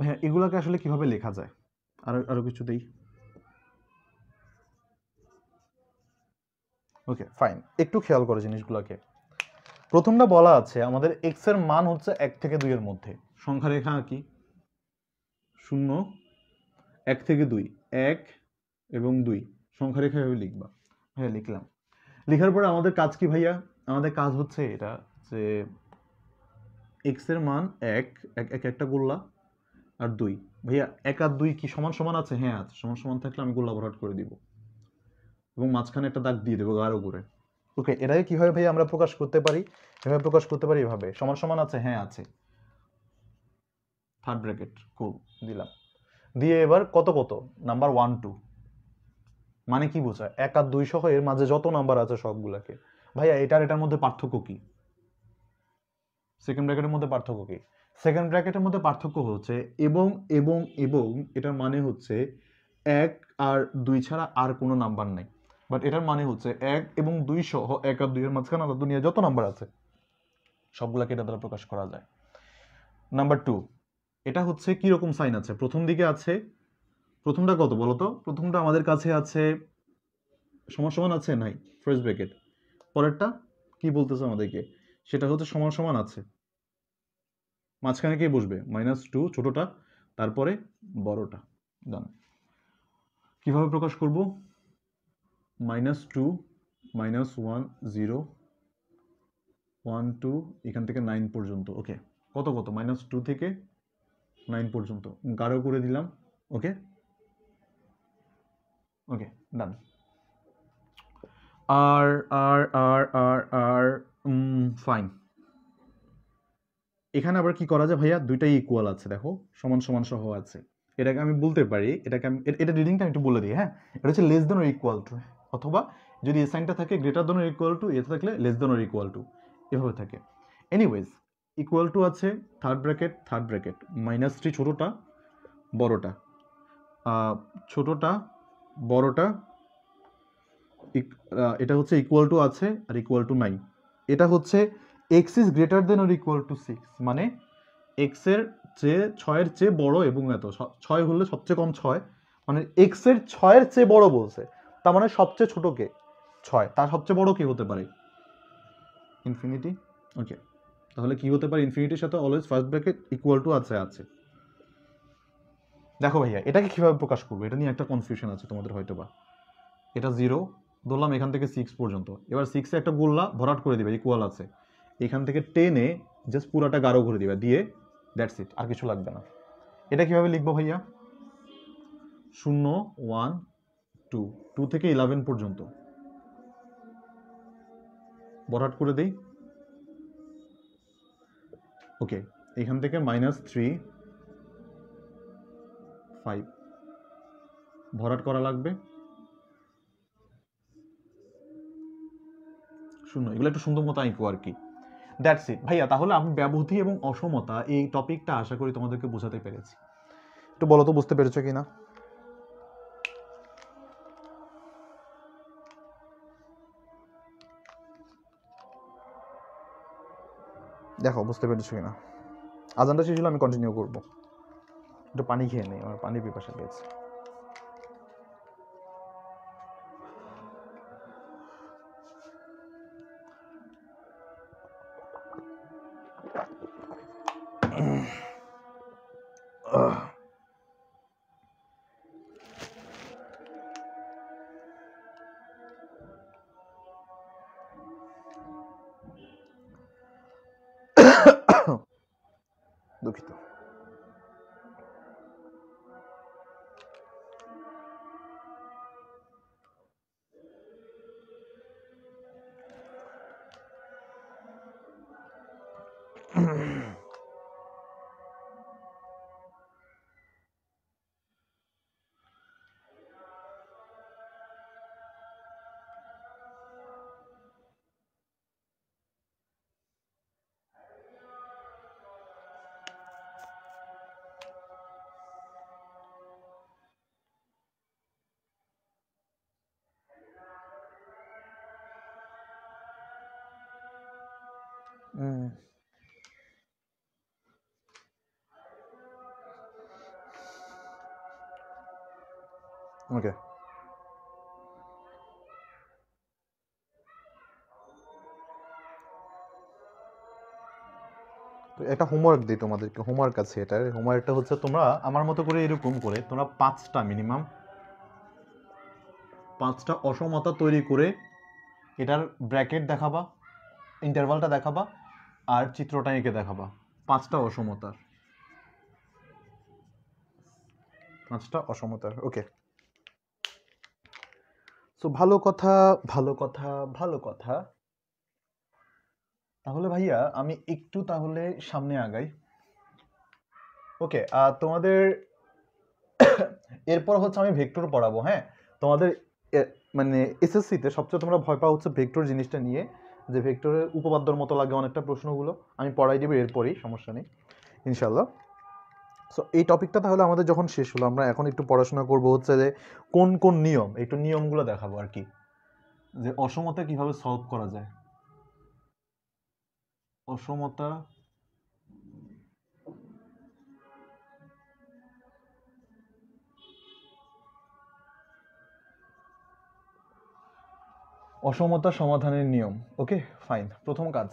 হ্যাঁ এগুলোকে আসলে কিভাবে লেখা যায় আরো আরও কিছু দেই ওকে ফাইন একটু খেয়াল করে জিনিসগুলোকে প্রথমটা বলা আছে আমাদের এক্স এর মান হচ্ছে এক থেকে দুইয়ের মধ্যে সংখ্যা রেখা কি শূন্য এক থেকে দুই এক এবং দুই সংখ্যা রেখা এভাবে লিখবা হ্যাঁ লিখলাম লেখার পরে আমাদের কাজ কি ভাইয়া আমাদের কাজ হচ্ছে এটা যে এক্সের মান এক এক একটা গোল্লা আর দুই ভাইয়া এক আর দুই কি সমান সমান আছে হ্যাঁ আছে সমান সমান থাকলে আমি গোল্লা ভরাট করে দিব এবং মাঝখানে একটা দাগ দিয়ে দেবো গাঢ় উপরে ওকে এটাকে কীভাবে ভাইয়া আমরা প্রকাশ করতে পারি এভাবে প্রকাশ করতে পারি এভাবে সমান সমান আছে হ্যাঁ আছে থার্ড ব্র্যাকেট কুল দিলাম দিয়ে এবার কত কত নাম্বার ওয়ান টু মানে কি বোঝায় এক আর দুই সহ এর মাঝে যত নাম্বার আছে সবগুলাকে ভাইয়া এটার এটার মধ্যে পার্থক্য কি সেকেন্ড ব্র্যাকেটের মধ্যে পার্থক্য কি সেকেন্ড ব্র্যাকেটের মধ্যে পার্থক্য হচ্ছে এবং এবং এবং এটার মানে হচ্ছে এক আর দুই ছাড়া আর কোনো নাম্বার নাই বাট এটার মানে হচ্ছে এক এবং দুই সহ এক আর দুইয়ের মাঝখানে আলাদা দুনিয়া যত নাম্বার আছে সবগুলাকে এটা দ্বারা প্রকাশ করা যায় নাম্বার টু এটা হচ্ছে কি রকম সাইন আছে প্রথম দিকে আছে প্রথমটা কত বলো তো প্রথমটা আমাদের কাছে আছে সমান সমান আছে নাই ফার্স্ট ব্র্যাকেট পরেরটা কি বলতেছে আমাদেরকে সেটা হচ্ছে সমান সমান আছে মাঝখানে কে বসবে মাইনাস টু ছোটোটা তারপরে বড়টা ডান কীভাবে প্রকাশ করব minus two minus one zero one two এখান থেকে নাইন পর্যন্ত ওকে কত কত মাইনাস টু থেকে নাইন পর্যন্ত গাঢ় করে দিলাম ওকে ওকে ডান আর আর আর আর আর ফাইন এখানে আবার কি করা যায় ভাইয়া দুইটাই ইকুয়াল আছে দেখো সমান সমান সহ আছে এটাকে আমি বলতে পারি এটাকে আমি এটা রিডিংটা আমি একটু বলে দিই হ্যাঁ এটা হচ্ছে লেস দেন ইকুয়াল টু অথবা যদি এ সাইনটা থাকে গ্রেটার দেন ইকুয়াল টু এতে থাকলে লেস দেন ইকুয়াল টু এভাবে থাকে এনিওয়েজ ইকুয়াল টু আছে third bracket third bracket minus three ছোটোটা বড়োটা ছোটোটা বড়োটা এটা হচ্ছে ইকুয়াল টু আছে আর ইকুয়াল টু নাই এটা হচ্ছে X is greater than or equal to six মানে এক্সের চেয়ে ছয়ের চেয়ে বড় এবং এত ছয় হলে সবচেয়ে কম ছয় মানে এক্সের ছয়ের চেয়ে বড় বলছে তার মানে সবচেয়ে ছোট কে ছয় তার সবচেয়ে বড় কি হতে পারে ইনফিনিটি ওকে তাহলে কি হতে পারে ইনফিনিটির সাথে always first bracket equal to আছে আছে দেখো ভাইয়া এটাকে কীভাবে প্রকাশ করবো এটা নিয়ে একটা কনফিউশন আছে তোমাদের হয়তো বা এটা জিরো ধরলাম এখান থেকে সিক্স পর্যন্ত এবার সিক্সে একটা গোল্লা ভরাট করে দিবে ইকুয়াল আছে এখান থেকে টেনে জাস্ট পুরোটা গাঢ় করে দিবে দিয়ে দ্যাটস ইট আর কিছু লাগবে না এটা কিভাবে লিখবো ভাইয়া শূন্য ওয়ান টু টু থেকে ইলেভেন পর্যন্ত বরাট করে দেই ওকে এখান থেকে মাইনাস থ্রি ফাইভ ভরাট করা লাগবে শূন্য এগুলো একটু সুন্দর মতো আঁকবো আর কি দ্যাটস ইট ভাইয়া তাহলে আমি ব্যবধি এবং অসমতা এই টপিকটা আশা করি তোমাদেরকে বোঝাতে পেরেছি একটু বলো তো বুঝতে পেরেছো কি না দেখো বুঝতে পেরেছো কি না আজানটা শেষ হলে আমি কন্টিনিউ করবো একটু পানি খেয়ে নিই আমার পানি পিপাসা পেয়েছে ওকে এটা হোমওয়ার্ক দিই তোমাদেরকে হোমওয়ার্ক আছে এটা হোমওয়ার্কটা হচ্ছে তোমরা আমার মতো করে এরকম করে তোমরা পাঁচটা মিনিমাম পাঁচটা অসমতা তৈরি করে এটার ব্র্যাকেট দেখাবা ইন্টারভালটা দেখাবা আর চিত্রটা এঁকে দেখাবা পাঁচটা অসমতার পাঁচটা অসমতার ওকে সো ভালো কথা ভালো কথা ভালো কথা তাহলে ভাইয়া আমি একটু তাহলে সামনে আগাই ওকে আর তোমাদের এরপর হচ্ছে আমি ভেক্টর পড়াবো হ্যাঁ তোমাদের মানে এসএসসিতে সবচেয়ে তোমরা ভয় পাওয়া হচ্ছে ভেক্টর জিনিসটা নিয়ে যে ভেক্টরের উপপাদ্যর মতো লাগে অনেকটা প্রশ্নগুলো আমি পড়াই দেবো এরপরেই সমস্যা নেই ইনশাল্লাহ সো এই টপিকটা তাহলে আমাদের যখন শেষ হলো আমরা এখন একটু পড়াশোনা করব হচ্ছে যে কোন কোন নিয়ম একটু নিয়মগুলো দেখাবো আর কি যে অসমতা কিভাবে সলভ করা যায় অসমতা অসমতা সমাধানের নিয়ম ওকে ফাইন প্রথম কাজ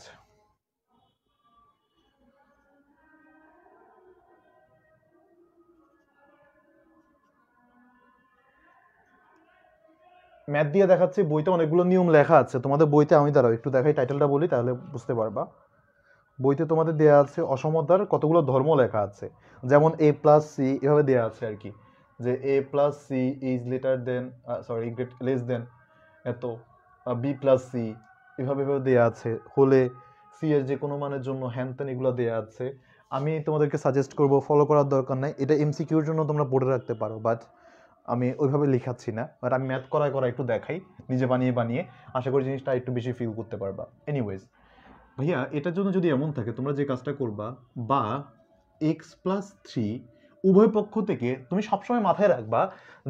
ম্যাথ দিয়ে দেখাচ্ছি বইতে অনেকগুলো নিয়ম লেখা আছে তোমাদের বইতে আমি দাঁড়াও একটু দেখাই টাইটেলটা বলি তাহলে বুঝতে পারবা বইতে তোমাদের দেয়া আছে অসমতার কতগুলো ধর্ম লেখা আছে যেমন এ প্লাস সি এভাবে দেয়া আছে আর কি যে A plus C is letter than sorry great less than এত বি প্লাস সি এভাবে এভাবে দেওয়া আছে হলে সি এর যে কোনো মানের জন্য হ্যানত্যান এগুলো দেওয়া আছে আমি তোমাদেরকে সাজেস্ট করব ফলো করার দরকার নাই এটা এমসিকিউর জন্য তোমরা পড়ে রাখতে পারো বাট আমি ওইভাবে লিখাচ্ছি না বাট আমি ম্যাথ করায় করা একটু দেখাই নিজে বানিয়ে বানিয়ে আশা করি জিনিসটা একটু বেশি ফিল করতে পারবা এনিওয়েজ ভাইয়া এটার জন্য যদি এমন থাকে তোমরা যে কাজটা করবা বা এক্স প্লাস থ্রি উভয় পক্ষ থেকে তুমি সবসময় মাথায় রাখবা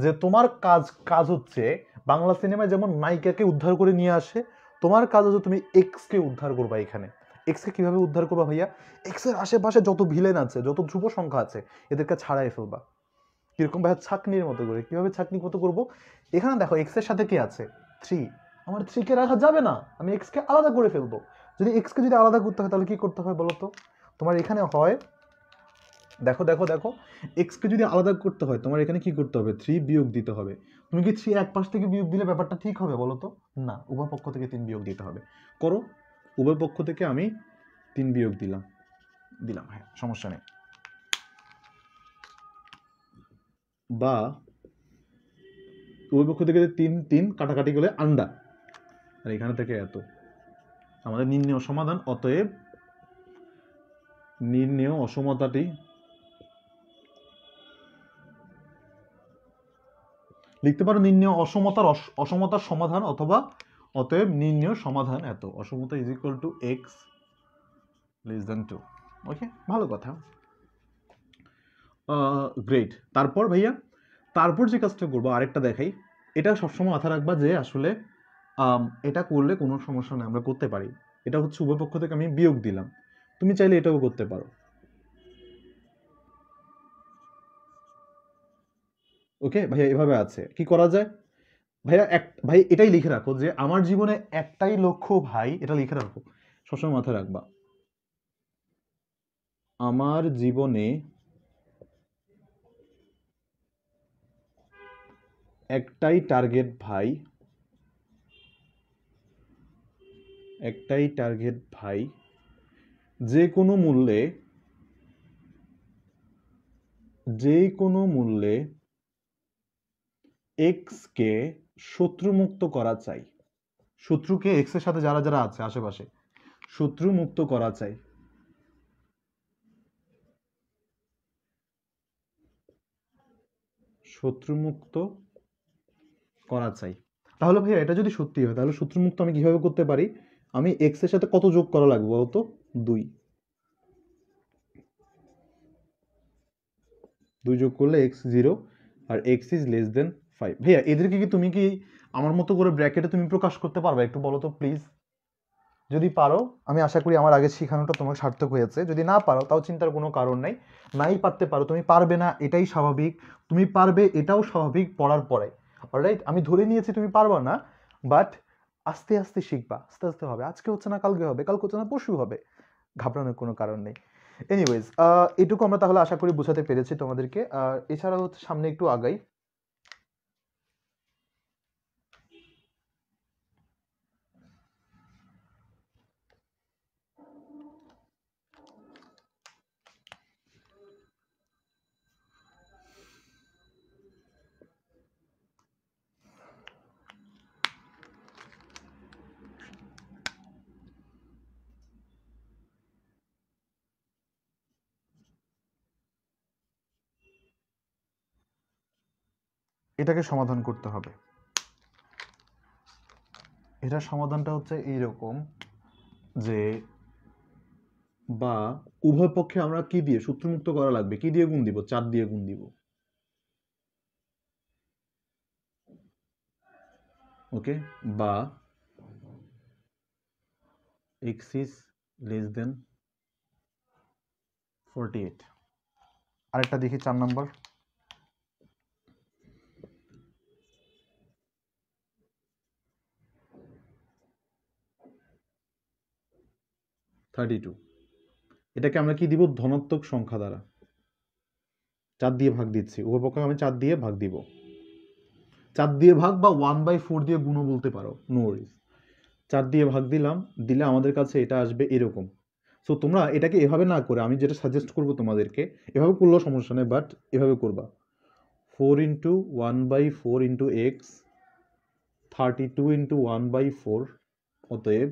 যে তোমার কাজ কাজ হচ্ছে বাংলা সিনেমায় যেমন নায়িকাকে উদ্ধার করে নিয়ে আসে তোমার কাজ হচ্ছে তুমি এক্সকে উদ্ধার করবা এখানে এক্সকে কীভাবে উদ্ধার করবা ভাইয়া এক্সের আশেপাশে যত ভিলেন আছে যত ধ্রুব সংখ্যা আছে এদেরকে ছাড়াই ফেলবা কীরকম ভাইয়া ছাকনির মতো করে কীভাবে ছাকনির মতো করবো এখানে দেখো এক্সের সাথে কে আছে থ্রি আমার থ্রিকে রাখা যাবে না আমি এক্সকে আলাদা করে ফেলবো যদি এক্সকে যদি আলাদা করতে হয় তাহলে কী করতে হয় বলো তো তোমার এখানে হয় দেখো দেখো দেখো এক্সকে যদি আলাদা করতে হয় তোমার এখানে কি করতে হবে থ্রি বিয়োগ দিতে হবে তুমি কি থ্রি এক পাশ থেকে বিয়োগ দিলে ব্যাপারটা ঠিক হবে বলো তো না উভয় পক্ষ থেকে তিন বিয়োগ দিতে হবে করো উভয় পক্ষ থেকে আমি তিন বিয়োগ দিলাম দিলাম হ্যাঁ সমস্যা নেই বা উভয় পক্ষ থেকে তিন তিন কাটাকাটি গেলে আন্ডা আর এখানে থেকে এত আমাদের নির্ণয় সমাধান অতএব নির্ণয় অসমতাটি লিখতে পারো নির্ণয় অসমতার অসমতার সমাধান অথবা অতএব নির্ণয় সমাধান এত অসমতা is equal to X less than two okay ভালো কথা গ্রেট তারপর ভাইয়া তারপর যে কাজটা করবো আরেকটা দেখাই এটা সবসময় মাথা রাখবা যে আসলে এটা করলে কোনো সমস্যা নেই আমরা করতে পারি এটা হচ্ছে উভয় পক্ষ থেকে আমি বিয়োগ দিলাম তুমি চাইলে এটাও করতে পারো ওকে ভাইয়া এভাবে আছে কি করা যায় ভাইয়া এক ভাই এটাই লিখে রাখো যে আমার জীবনে একটাই লক্ষ্য ভাই এটা লিখে রাখো সবসময় মাথায় রাখবা আমার জীবনে একটাই টার্গেট ভাই একটাই টার্গেট ভাই যে কোনো মূল্যে যে কোনো মূল্যে এক্সকে শত্রুমুক্ত করা চাই শত্রুকে এক্সের সাথে যারা যারা আছে আশেপাশে শত্রুমুক্ত করা চাই শত্রুমুক্ত করা চাই তাহলে ভাইয়া এটা যদি সত্যি হয় তাহলে শত্রুমুক্ত আমি কিভাবে করতে পারি আমি এক্স এর সাথে কত যোগ করা লাগবে বলতো দুই দুই যোগ করলে এক্স জিরো আর X is less than five ভাইয়া এদেরকে কি তুমি কি আমার মতো করে ব্র্যাকেটে তুমি প্রকাশ করতে পারবে একটু বলো তো প্লিজ যদি পারো আমি আশা করি আমার আগে শেখানোটা তোমার সার্থক হয়েছে যদি না পারো তাও চিন্তার কোনো কারণ নাই নাই পারতে পারো তুমি পারবে না এটাই স্বাভাবিক তুমি পারবে এটাও স্বাভাবিক পড়ার পরে রাইট আমি ধরে নিয়েছি তুমি পারবা না বাট আস্তে আস্তে শিখবা আস্তে আস্তে হবে আজকে হচ্ছে না কালকে হবে কালকে হচ্ছে না পশু হবে ঘাবড়ানোর কোনো কারণ নেই এনিওয়েজ এটুকু আমরা তাহলে আশা করি বোঝাতে পেরেছি তোমাদেরকে এছাড়াও হচ্ছে সামনে একটু আগাই এটাকে সমাধান করতে হবে এটার সমাধানটা হচ্ছে এইরকম যে বা উভয় পক্ষে আমরা কি দিয়ে সূত্রমুক্ত করা লাগবে কি দিয়ে গুণ দিব চার দিয়ে গুণ দিব ওকে বা X is less than forty eight আরেকটা দেখি চার নম্বর থার্টি টু এটাকে আমরা কি দিব ধনাত্মক সংখ্যা দ্বারা চার দিয়ে ভাগ দিচ্ছি উপপক্ষে আমি চার দিয়ে ভাগ দিব চার দিয়ে ভাগ বা ওয়ান বাই ফোর দিয়ে গুণও বলতে পারো নো ওরিজ চার দিয়ে ভাগ দিলাম দিলে আমাদের কাছে এটা আসবে এরকম সো তোমরা এটাকে এভাবে না করে আমি যেটা সাজেস্ট করব তোমাদেরকে এভাবে করলেও সমস্যা নেই বাট এভাবে করবা four into one by four into X thirty two into one by four অতএব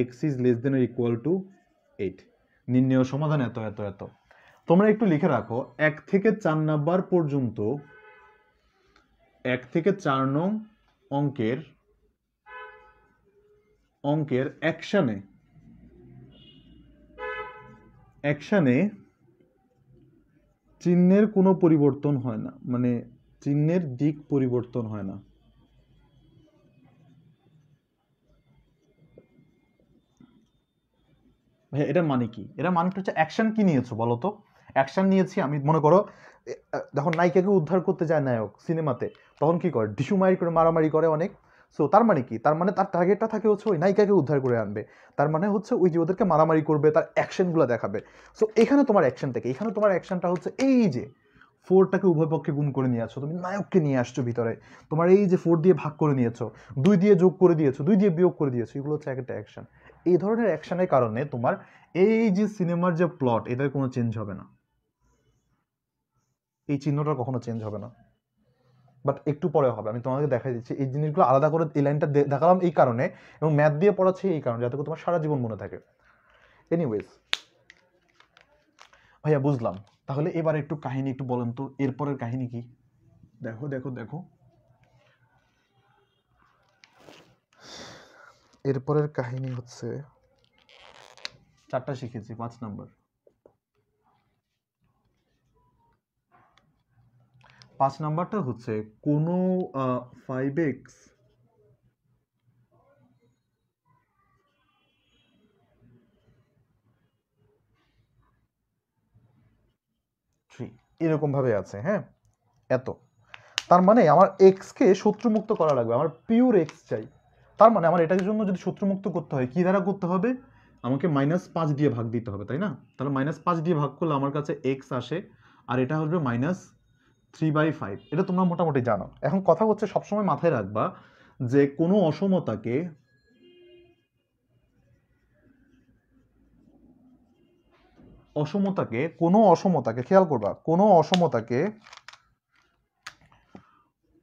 X is less than equal to eight নির্ণয় সমাধান এত এত এত তোমরা একটু লিখে রাখো এক থেকে চার নাম্বার পর্যন্ত এক থেকে চার নং অঙ্কের অঙ্কের অ্যাকশানে অ্যাকশানে চিহ্নের কোনো পরিবর্তন হয় না মানে চিহ্নের দিক পরিবর্তন হয় না ভাইয়া এটা মানে কি এটা মানেটা হচ্ছে অ্যাকশন কি নিয়েছো বলো তো অ্যাকশন নিয়েছি আমি মনে করো যখন নায়িকাকে উদ্ধার করতে যায় নায়ক সিনেমাতে তখন কি করে মারি করে মারামারি করে অনেক সো তার মানে কি তার মানে তার টার্গেটটা থাকে হচ্ছে ওই নায়িকাকে উদ্ধার করে আনবে তার মানে হচ্ছে ওই যে ওদেরকে মারামারি করবে তার অ্যাকশনগুলো দেখাবে সো এখানে তোমার অ্যাকশন থেকে এখানে তোমার অ্যাকশনটা হচ্ছে এই যে ফোরটাকে উভয় পক্ষে গুণ করে নিয়ে আসছো তুমি নায়ককে নিয়ে আসছো ভিতরে তোমার এই যে ফোর দিয়ে ভাগ করে নিয়েছো দুই দিয়ে যোগ করে দিয়েছো দুই দিয়ে বিয়োগ করে দিয়েছো এগুলো হচ্ছে একটা অ্যাকশন এই ধরনের অ্যাকশনের কারণে তোমার এই যে সিনেমার যে প্লট এটার কোনো চেঞ্জ হবে না এই চিহ্নটা কখনো চেঞ্জ হবে না বাট একটু পরে হবে আমি তোমাকে দেখাই দিচ্ছি এই জিনিসগুলো আলাদা করে এই লাইনটা দেখালাম এই কারণে এবং ম্যাথ দিয়ে পড়াচ্ছি এই কারণে যাতে করে তোমার সারা জীবন মনে থাকে এনিওয়েজ ভাইয়া বুঝলাম তাহলে এবার একটু কাহিনী একটু বলেন তো এরপরের কাহিনী কি দেখো দেখো দেখো এরপরের কাহিনী হচ্ছে চারটা শিখেছি পাঁচ নম্বর পাঁচ নাম্বারটা হচ্ছে কোনো ফাইভ এক্স ভাবে আছে হ্যাঁ এত তার মানে আমার এক্সকে শত্রুমুক্ত করা লাগবে আমার পিওর এক্স চাই তার মানে আমার এটার জন্য যদি শত্রুমুক্ত করতে হয় কী দ্বারা করতে হবে আমাকে মাইনাস পাঁচ দিয়ে ভাগ দিতে হবে তাই না তাহলে মাইনাস পাঁচ দিয়ে ভাগ করলে আমার কাছে এক্স আসে আর এটা হবে মাইনাস থ্রি বাই ফাইভ এটা তোমরা মোটামুটি জানো এখন কথা হচ্ছে সবসময় মাথায় রাখবা যে কোনো অসমতাকে অসমতাকে কোনো অসমতাকে খেয়াল করবা কোনো অসমতাকে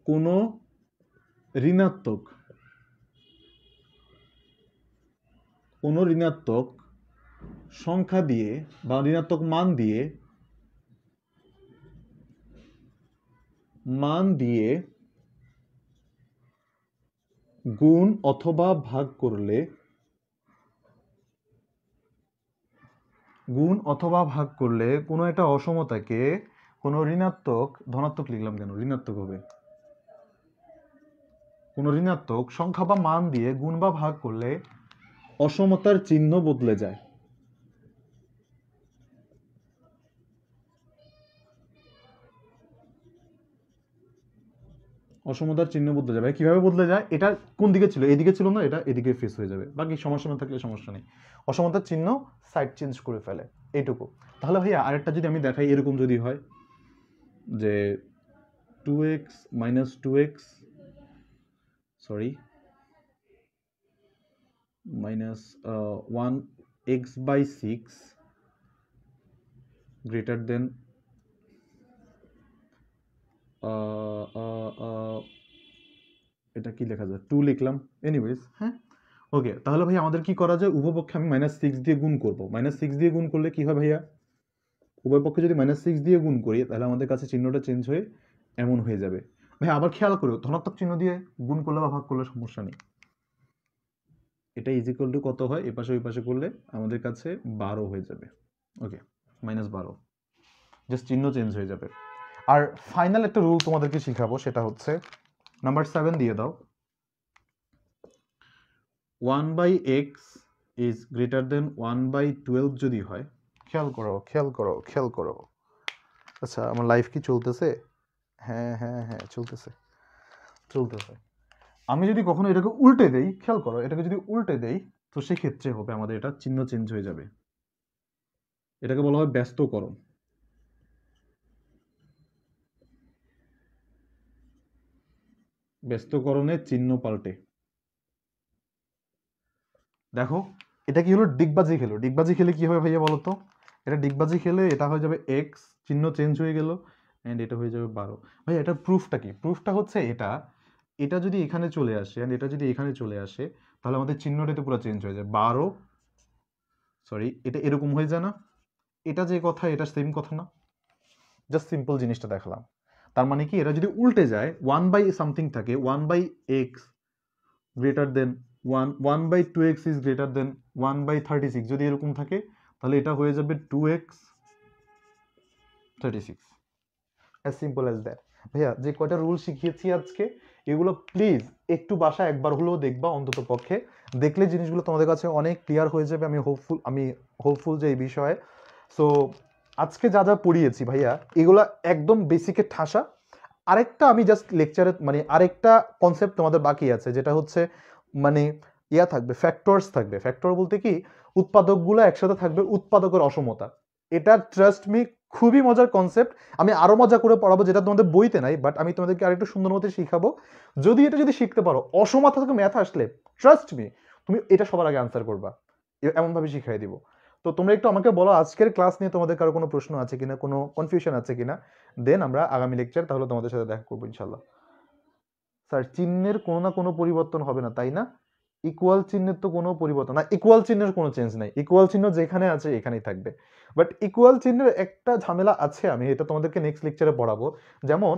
কোনো ঋণাত্মক কোনো ঋণাত্মক সংখ্যা দিয়ে বা ঋণাত্মক মান দিয়ে মান দিয়ে গুণ অথবা ভাগ করলে গুণ অথবা ভাগ করলে কোনো একটা অসমতাকে কোনো ঋণাত্মক ধনাত্মক লিখলাম কেন ঋণাত্মক হবে কোনো ঋণাত্মক সংখ্যা বা মান দিয়ে গুণ বা ভাগ করলে অসমতার চিহ্ন বদলে যায় অসমতার চিহ্ন বদলে যাবে কিভাবে বদলে যায় এটা কোন দিকে ছিল এদিকে ছিল না এটা এদিকে ফেস হয়ে যাবে বাকি সমস্যা না থাকলে সমস্যা নেই অসমতার চিহ্ন সাইড চেঞ্জ করে ফেলে এইটুকু তাহলে ভাইয়া আরেকটা যদি আমি দেখাই এরকম যদি হয় যে two X minus two X sorry minus uh, 1 x by 6 greater than uh, uh, uh, এটা কি লেখা যায় টু লিখলাম এনিওয়েজ হ্যাঁ ওকে তাহলে ভাই আমাদের কি করা যায় উভয়পক্ষে আমি মাইনাস সিক্স দিয়ে গুণ করবো মাইনাস সিক্স দিয়ে গুণ করলে কি হয় ভাইয়া উভয়পক্ষে যদি মাইনাস সিক্স দিয়ে গুণ করি তাহলে আমাদের কাছে চিহ্নটা চেঞ্জ হয়ে এমন হয়ে যাবে ভাই আবার খেয়াল করো ধনাত্মক চিহ্ন দিয়ে গুণ করলে বা ভাগ করলে সমস্যা নেই এটা ইজ ইকুয়াল টু কত হয় এপাশে ওই পাশে করলে আমাদের কাছে বারো হয়ে যাবে ওকে মাইনাস বারো জাস্ট চিহ্ন চেঞ্জ হয়ে যাবে আর ফাইনাল একটা রুল তোমাদেরকে শিখাবো সেটা হচ্ছে নাম্বার সেভেন দিয়ে দাও one by X is greater than one by twelve যদি হয় খেয়াল করো খেয়াল করো খেয়াল করো আচ্ছা আমার লাইফ কি চলতেছে হ্যাঁ হ্যাঁ হ্যাঁ চলতেছে চলতেছে আমি যদি কখনো এটাকে উল্টে দেই খেয়াল করো এটাকে যদি উল্টে দেই তো সেক্ষেত্রে হবে আমাদের এটা চিহ্ন চেঞ্জ হয়ে যাবে এটাকে বলা হয় ব্যস্তকরণ ব্যস্তকরণের চিহ্ন পাল্টে দেখো এটা কি হলো ডিগবাজি খেলো ডিগবাজি খেলে কি হবে ভাইয়া বলো তো এটা ডিগবাজি খেলে এটা হয়ে যাবে এক্স চিহ্ন চেঞ্জ হয়ে গেল অ্যান্ড এটা হয়ে যাবে বারো ভাইয়া এটা প্রুফটা কি প্রুফটা হচ্ছে এটা এটা যদি এখানে চলে আসে অ্যান্ড এটা যদি এখানে চলে আসে তাহলে আমাদের চিহ্নটাতে পুরো চেঞ্জ হয়ে যায় বারো সরি এটা এরকম হয়ে যায় না এটা যে কথা এটা সেম কথা না জাস্ট সিম্পল জিনিসটা দেখালাম তার মানে কি এটা যদি উল্টে যায় ওয়ান বাই সামথিং থাকে one by X greater than one one by two X is greater than one by thirty six যদি এরকম থাকে তাহলে এটা হয়ে যাবে two X thirty six as simple as that ভাইয়া যে কয়টা রুল শিখিয়েছি আজকে এগুলো প্লিজ একটু বাসা একবার হলেও দেখবা অন্তত পক্ষে দেখলে জিনিসগুলো তোমাদের কাছে অনেক ক্লিয়ার হয়ে যাবে আমি হোপফুল আমি হোপফুল যে এই বিষয়ে সো আজকে যা যা পড়িয়েছি ভাইয়া এগুলো একদম বেসিকে ঠাসা আরেকটা আমি জাস্ট লেকচারে মানে আরেকটা কনসেপ্ট তোমাদের বাকি আছে যেটা হচ্ছে মানে ইয়া থাকবে ফ্যাক্টরস থাকবে ফ্যাক্টর বলতে কি উৎপাদকগুলো একসাথে থাকবে উৎপাদকের অসমতা এটা ট্রাস্ট মি খুবই মজার কনসেপ্ট আমি আরও মজা করে পড়াবো যেটা তোমাদের বইতে নাই বাট আমি তোমাদেরকে আরেকটু সুন্দর মতো শিখাবো যদি এটা যদি শিখতে পারো অসমাথা থেকে ম্যাথ আসলে ট্রাস্ট মি তুমি এটা সবার আগে আনসার করবা এমনভাবে শিখাই দিব তো তোমরা একটু আমাকে বলো আজকের ক্লাস নিয়ে তোমাদের কারো কোনো প্রশ্ন আছে কিনা কোনো কনফিউশন আছে কিনা দেন আমরা আগামী লেকচার তাহলে তোমাদের সাথে দেখা করবো ইনশাল্লাহ স্যার চিহ্নের কোনো না কোনো পরিবর্তন হবে না তাই না ইকুয়াল চিহ্নের তো কোনো পরিবর্তন না ইকুয়াল চিহ্নের কোনো চেঞ্জ নাই ইকুয়াল চিহ্ন যেখানে আছে এখানেই থাকবে বাট ইকুয়াল চিহ্নের একটা ঝামেলা আছে আমি এটা তোমাদেরকে নেক্সট লেকচারে পড়াবো যেমন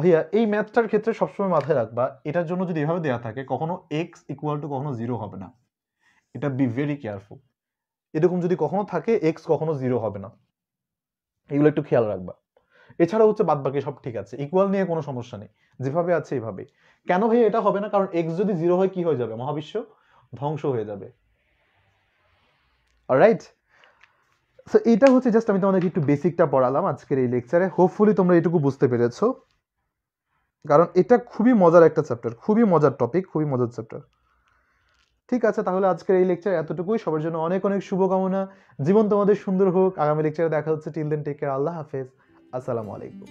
ভাইয়া এই ম্যাথটার ক্ষেত্রে সবসময় মাথায় রাখবা এটার জন্য যদি এভাবে দেওয়া থাকে কখনো এক্স ইকুয়াল টু কখনো জিরো হবে না এটা বি ভেরি কেয়ারফুল এরকম যদি কখনো থাকে এক্স কখনো জিরো হবে না এগুলো একটু খেয়াল রাখবা এছাড়া হচ্ছে বাদ বাকি সব ঠিক আছে ইকুয়াল নিয়ে কোনো সমস্যা নেই যেভাবে আছে এভাবে কেন ভাই এটা হবে না কারণ এক্স যদি জিরো হয় কি হয়ে যাবে মহাবিশ্ব ধ্বংস হয়ে যাবে রাইট সো এটা হচ্ছে জাস্ট আমি তোমাদের একটু বেসিকটা পড়ালাম আজকের এই লেকচারে হোপফুলি তোমরা এটুকু বুঝতে পেরেছো কারণ এটা খুবই মজার একটা চ্যাপ্টার খুবই মজার টপিক খুবই মজার চ্যাপ্টার ঠিক আছে তাহলে আজকের এই লেকচার এতটুকুই সবার জন্য অনেক অনেক শুভকামনা জীবন তোমাদের সুন্দর হোক আগামী লেকচারে দেখা হচ্ছে টিল দেন টেক কেয়ার আল্লাহ হাফেজ আসসালামু আলাইকুম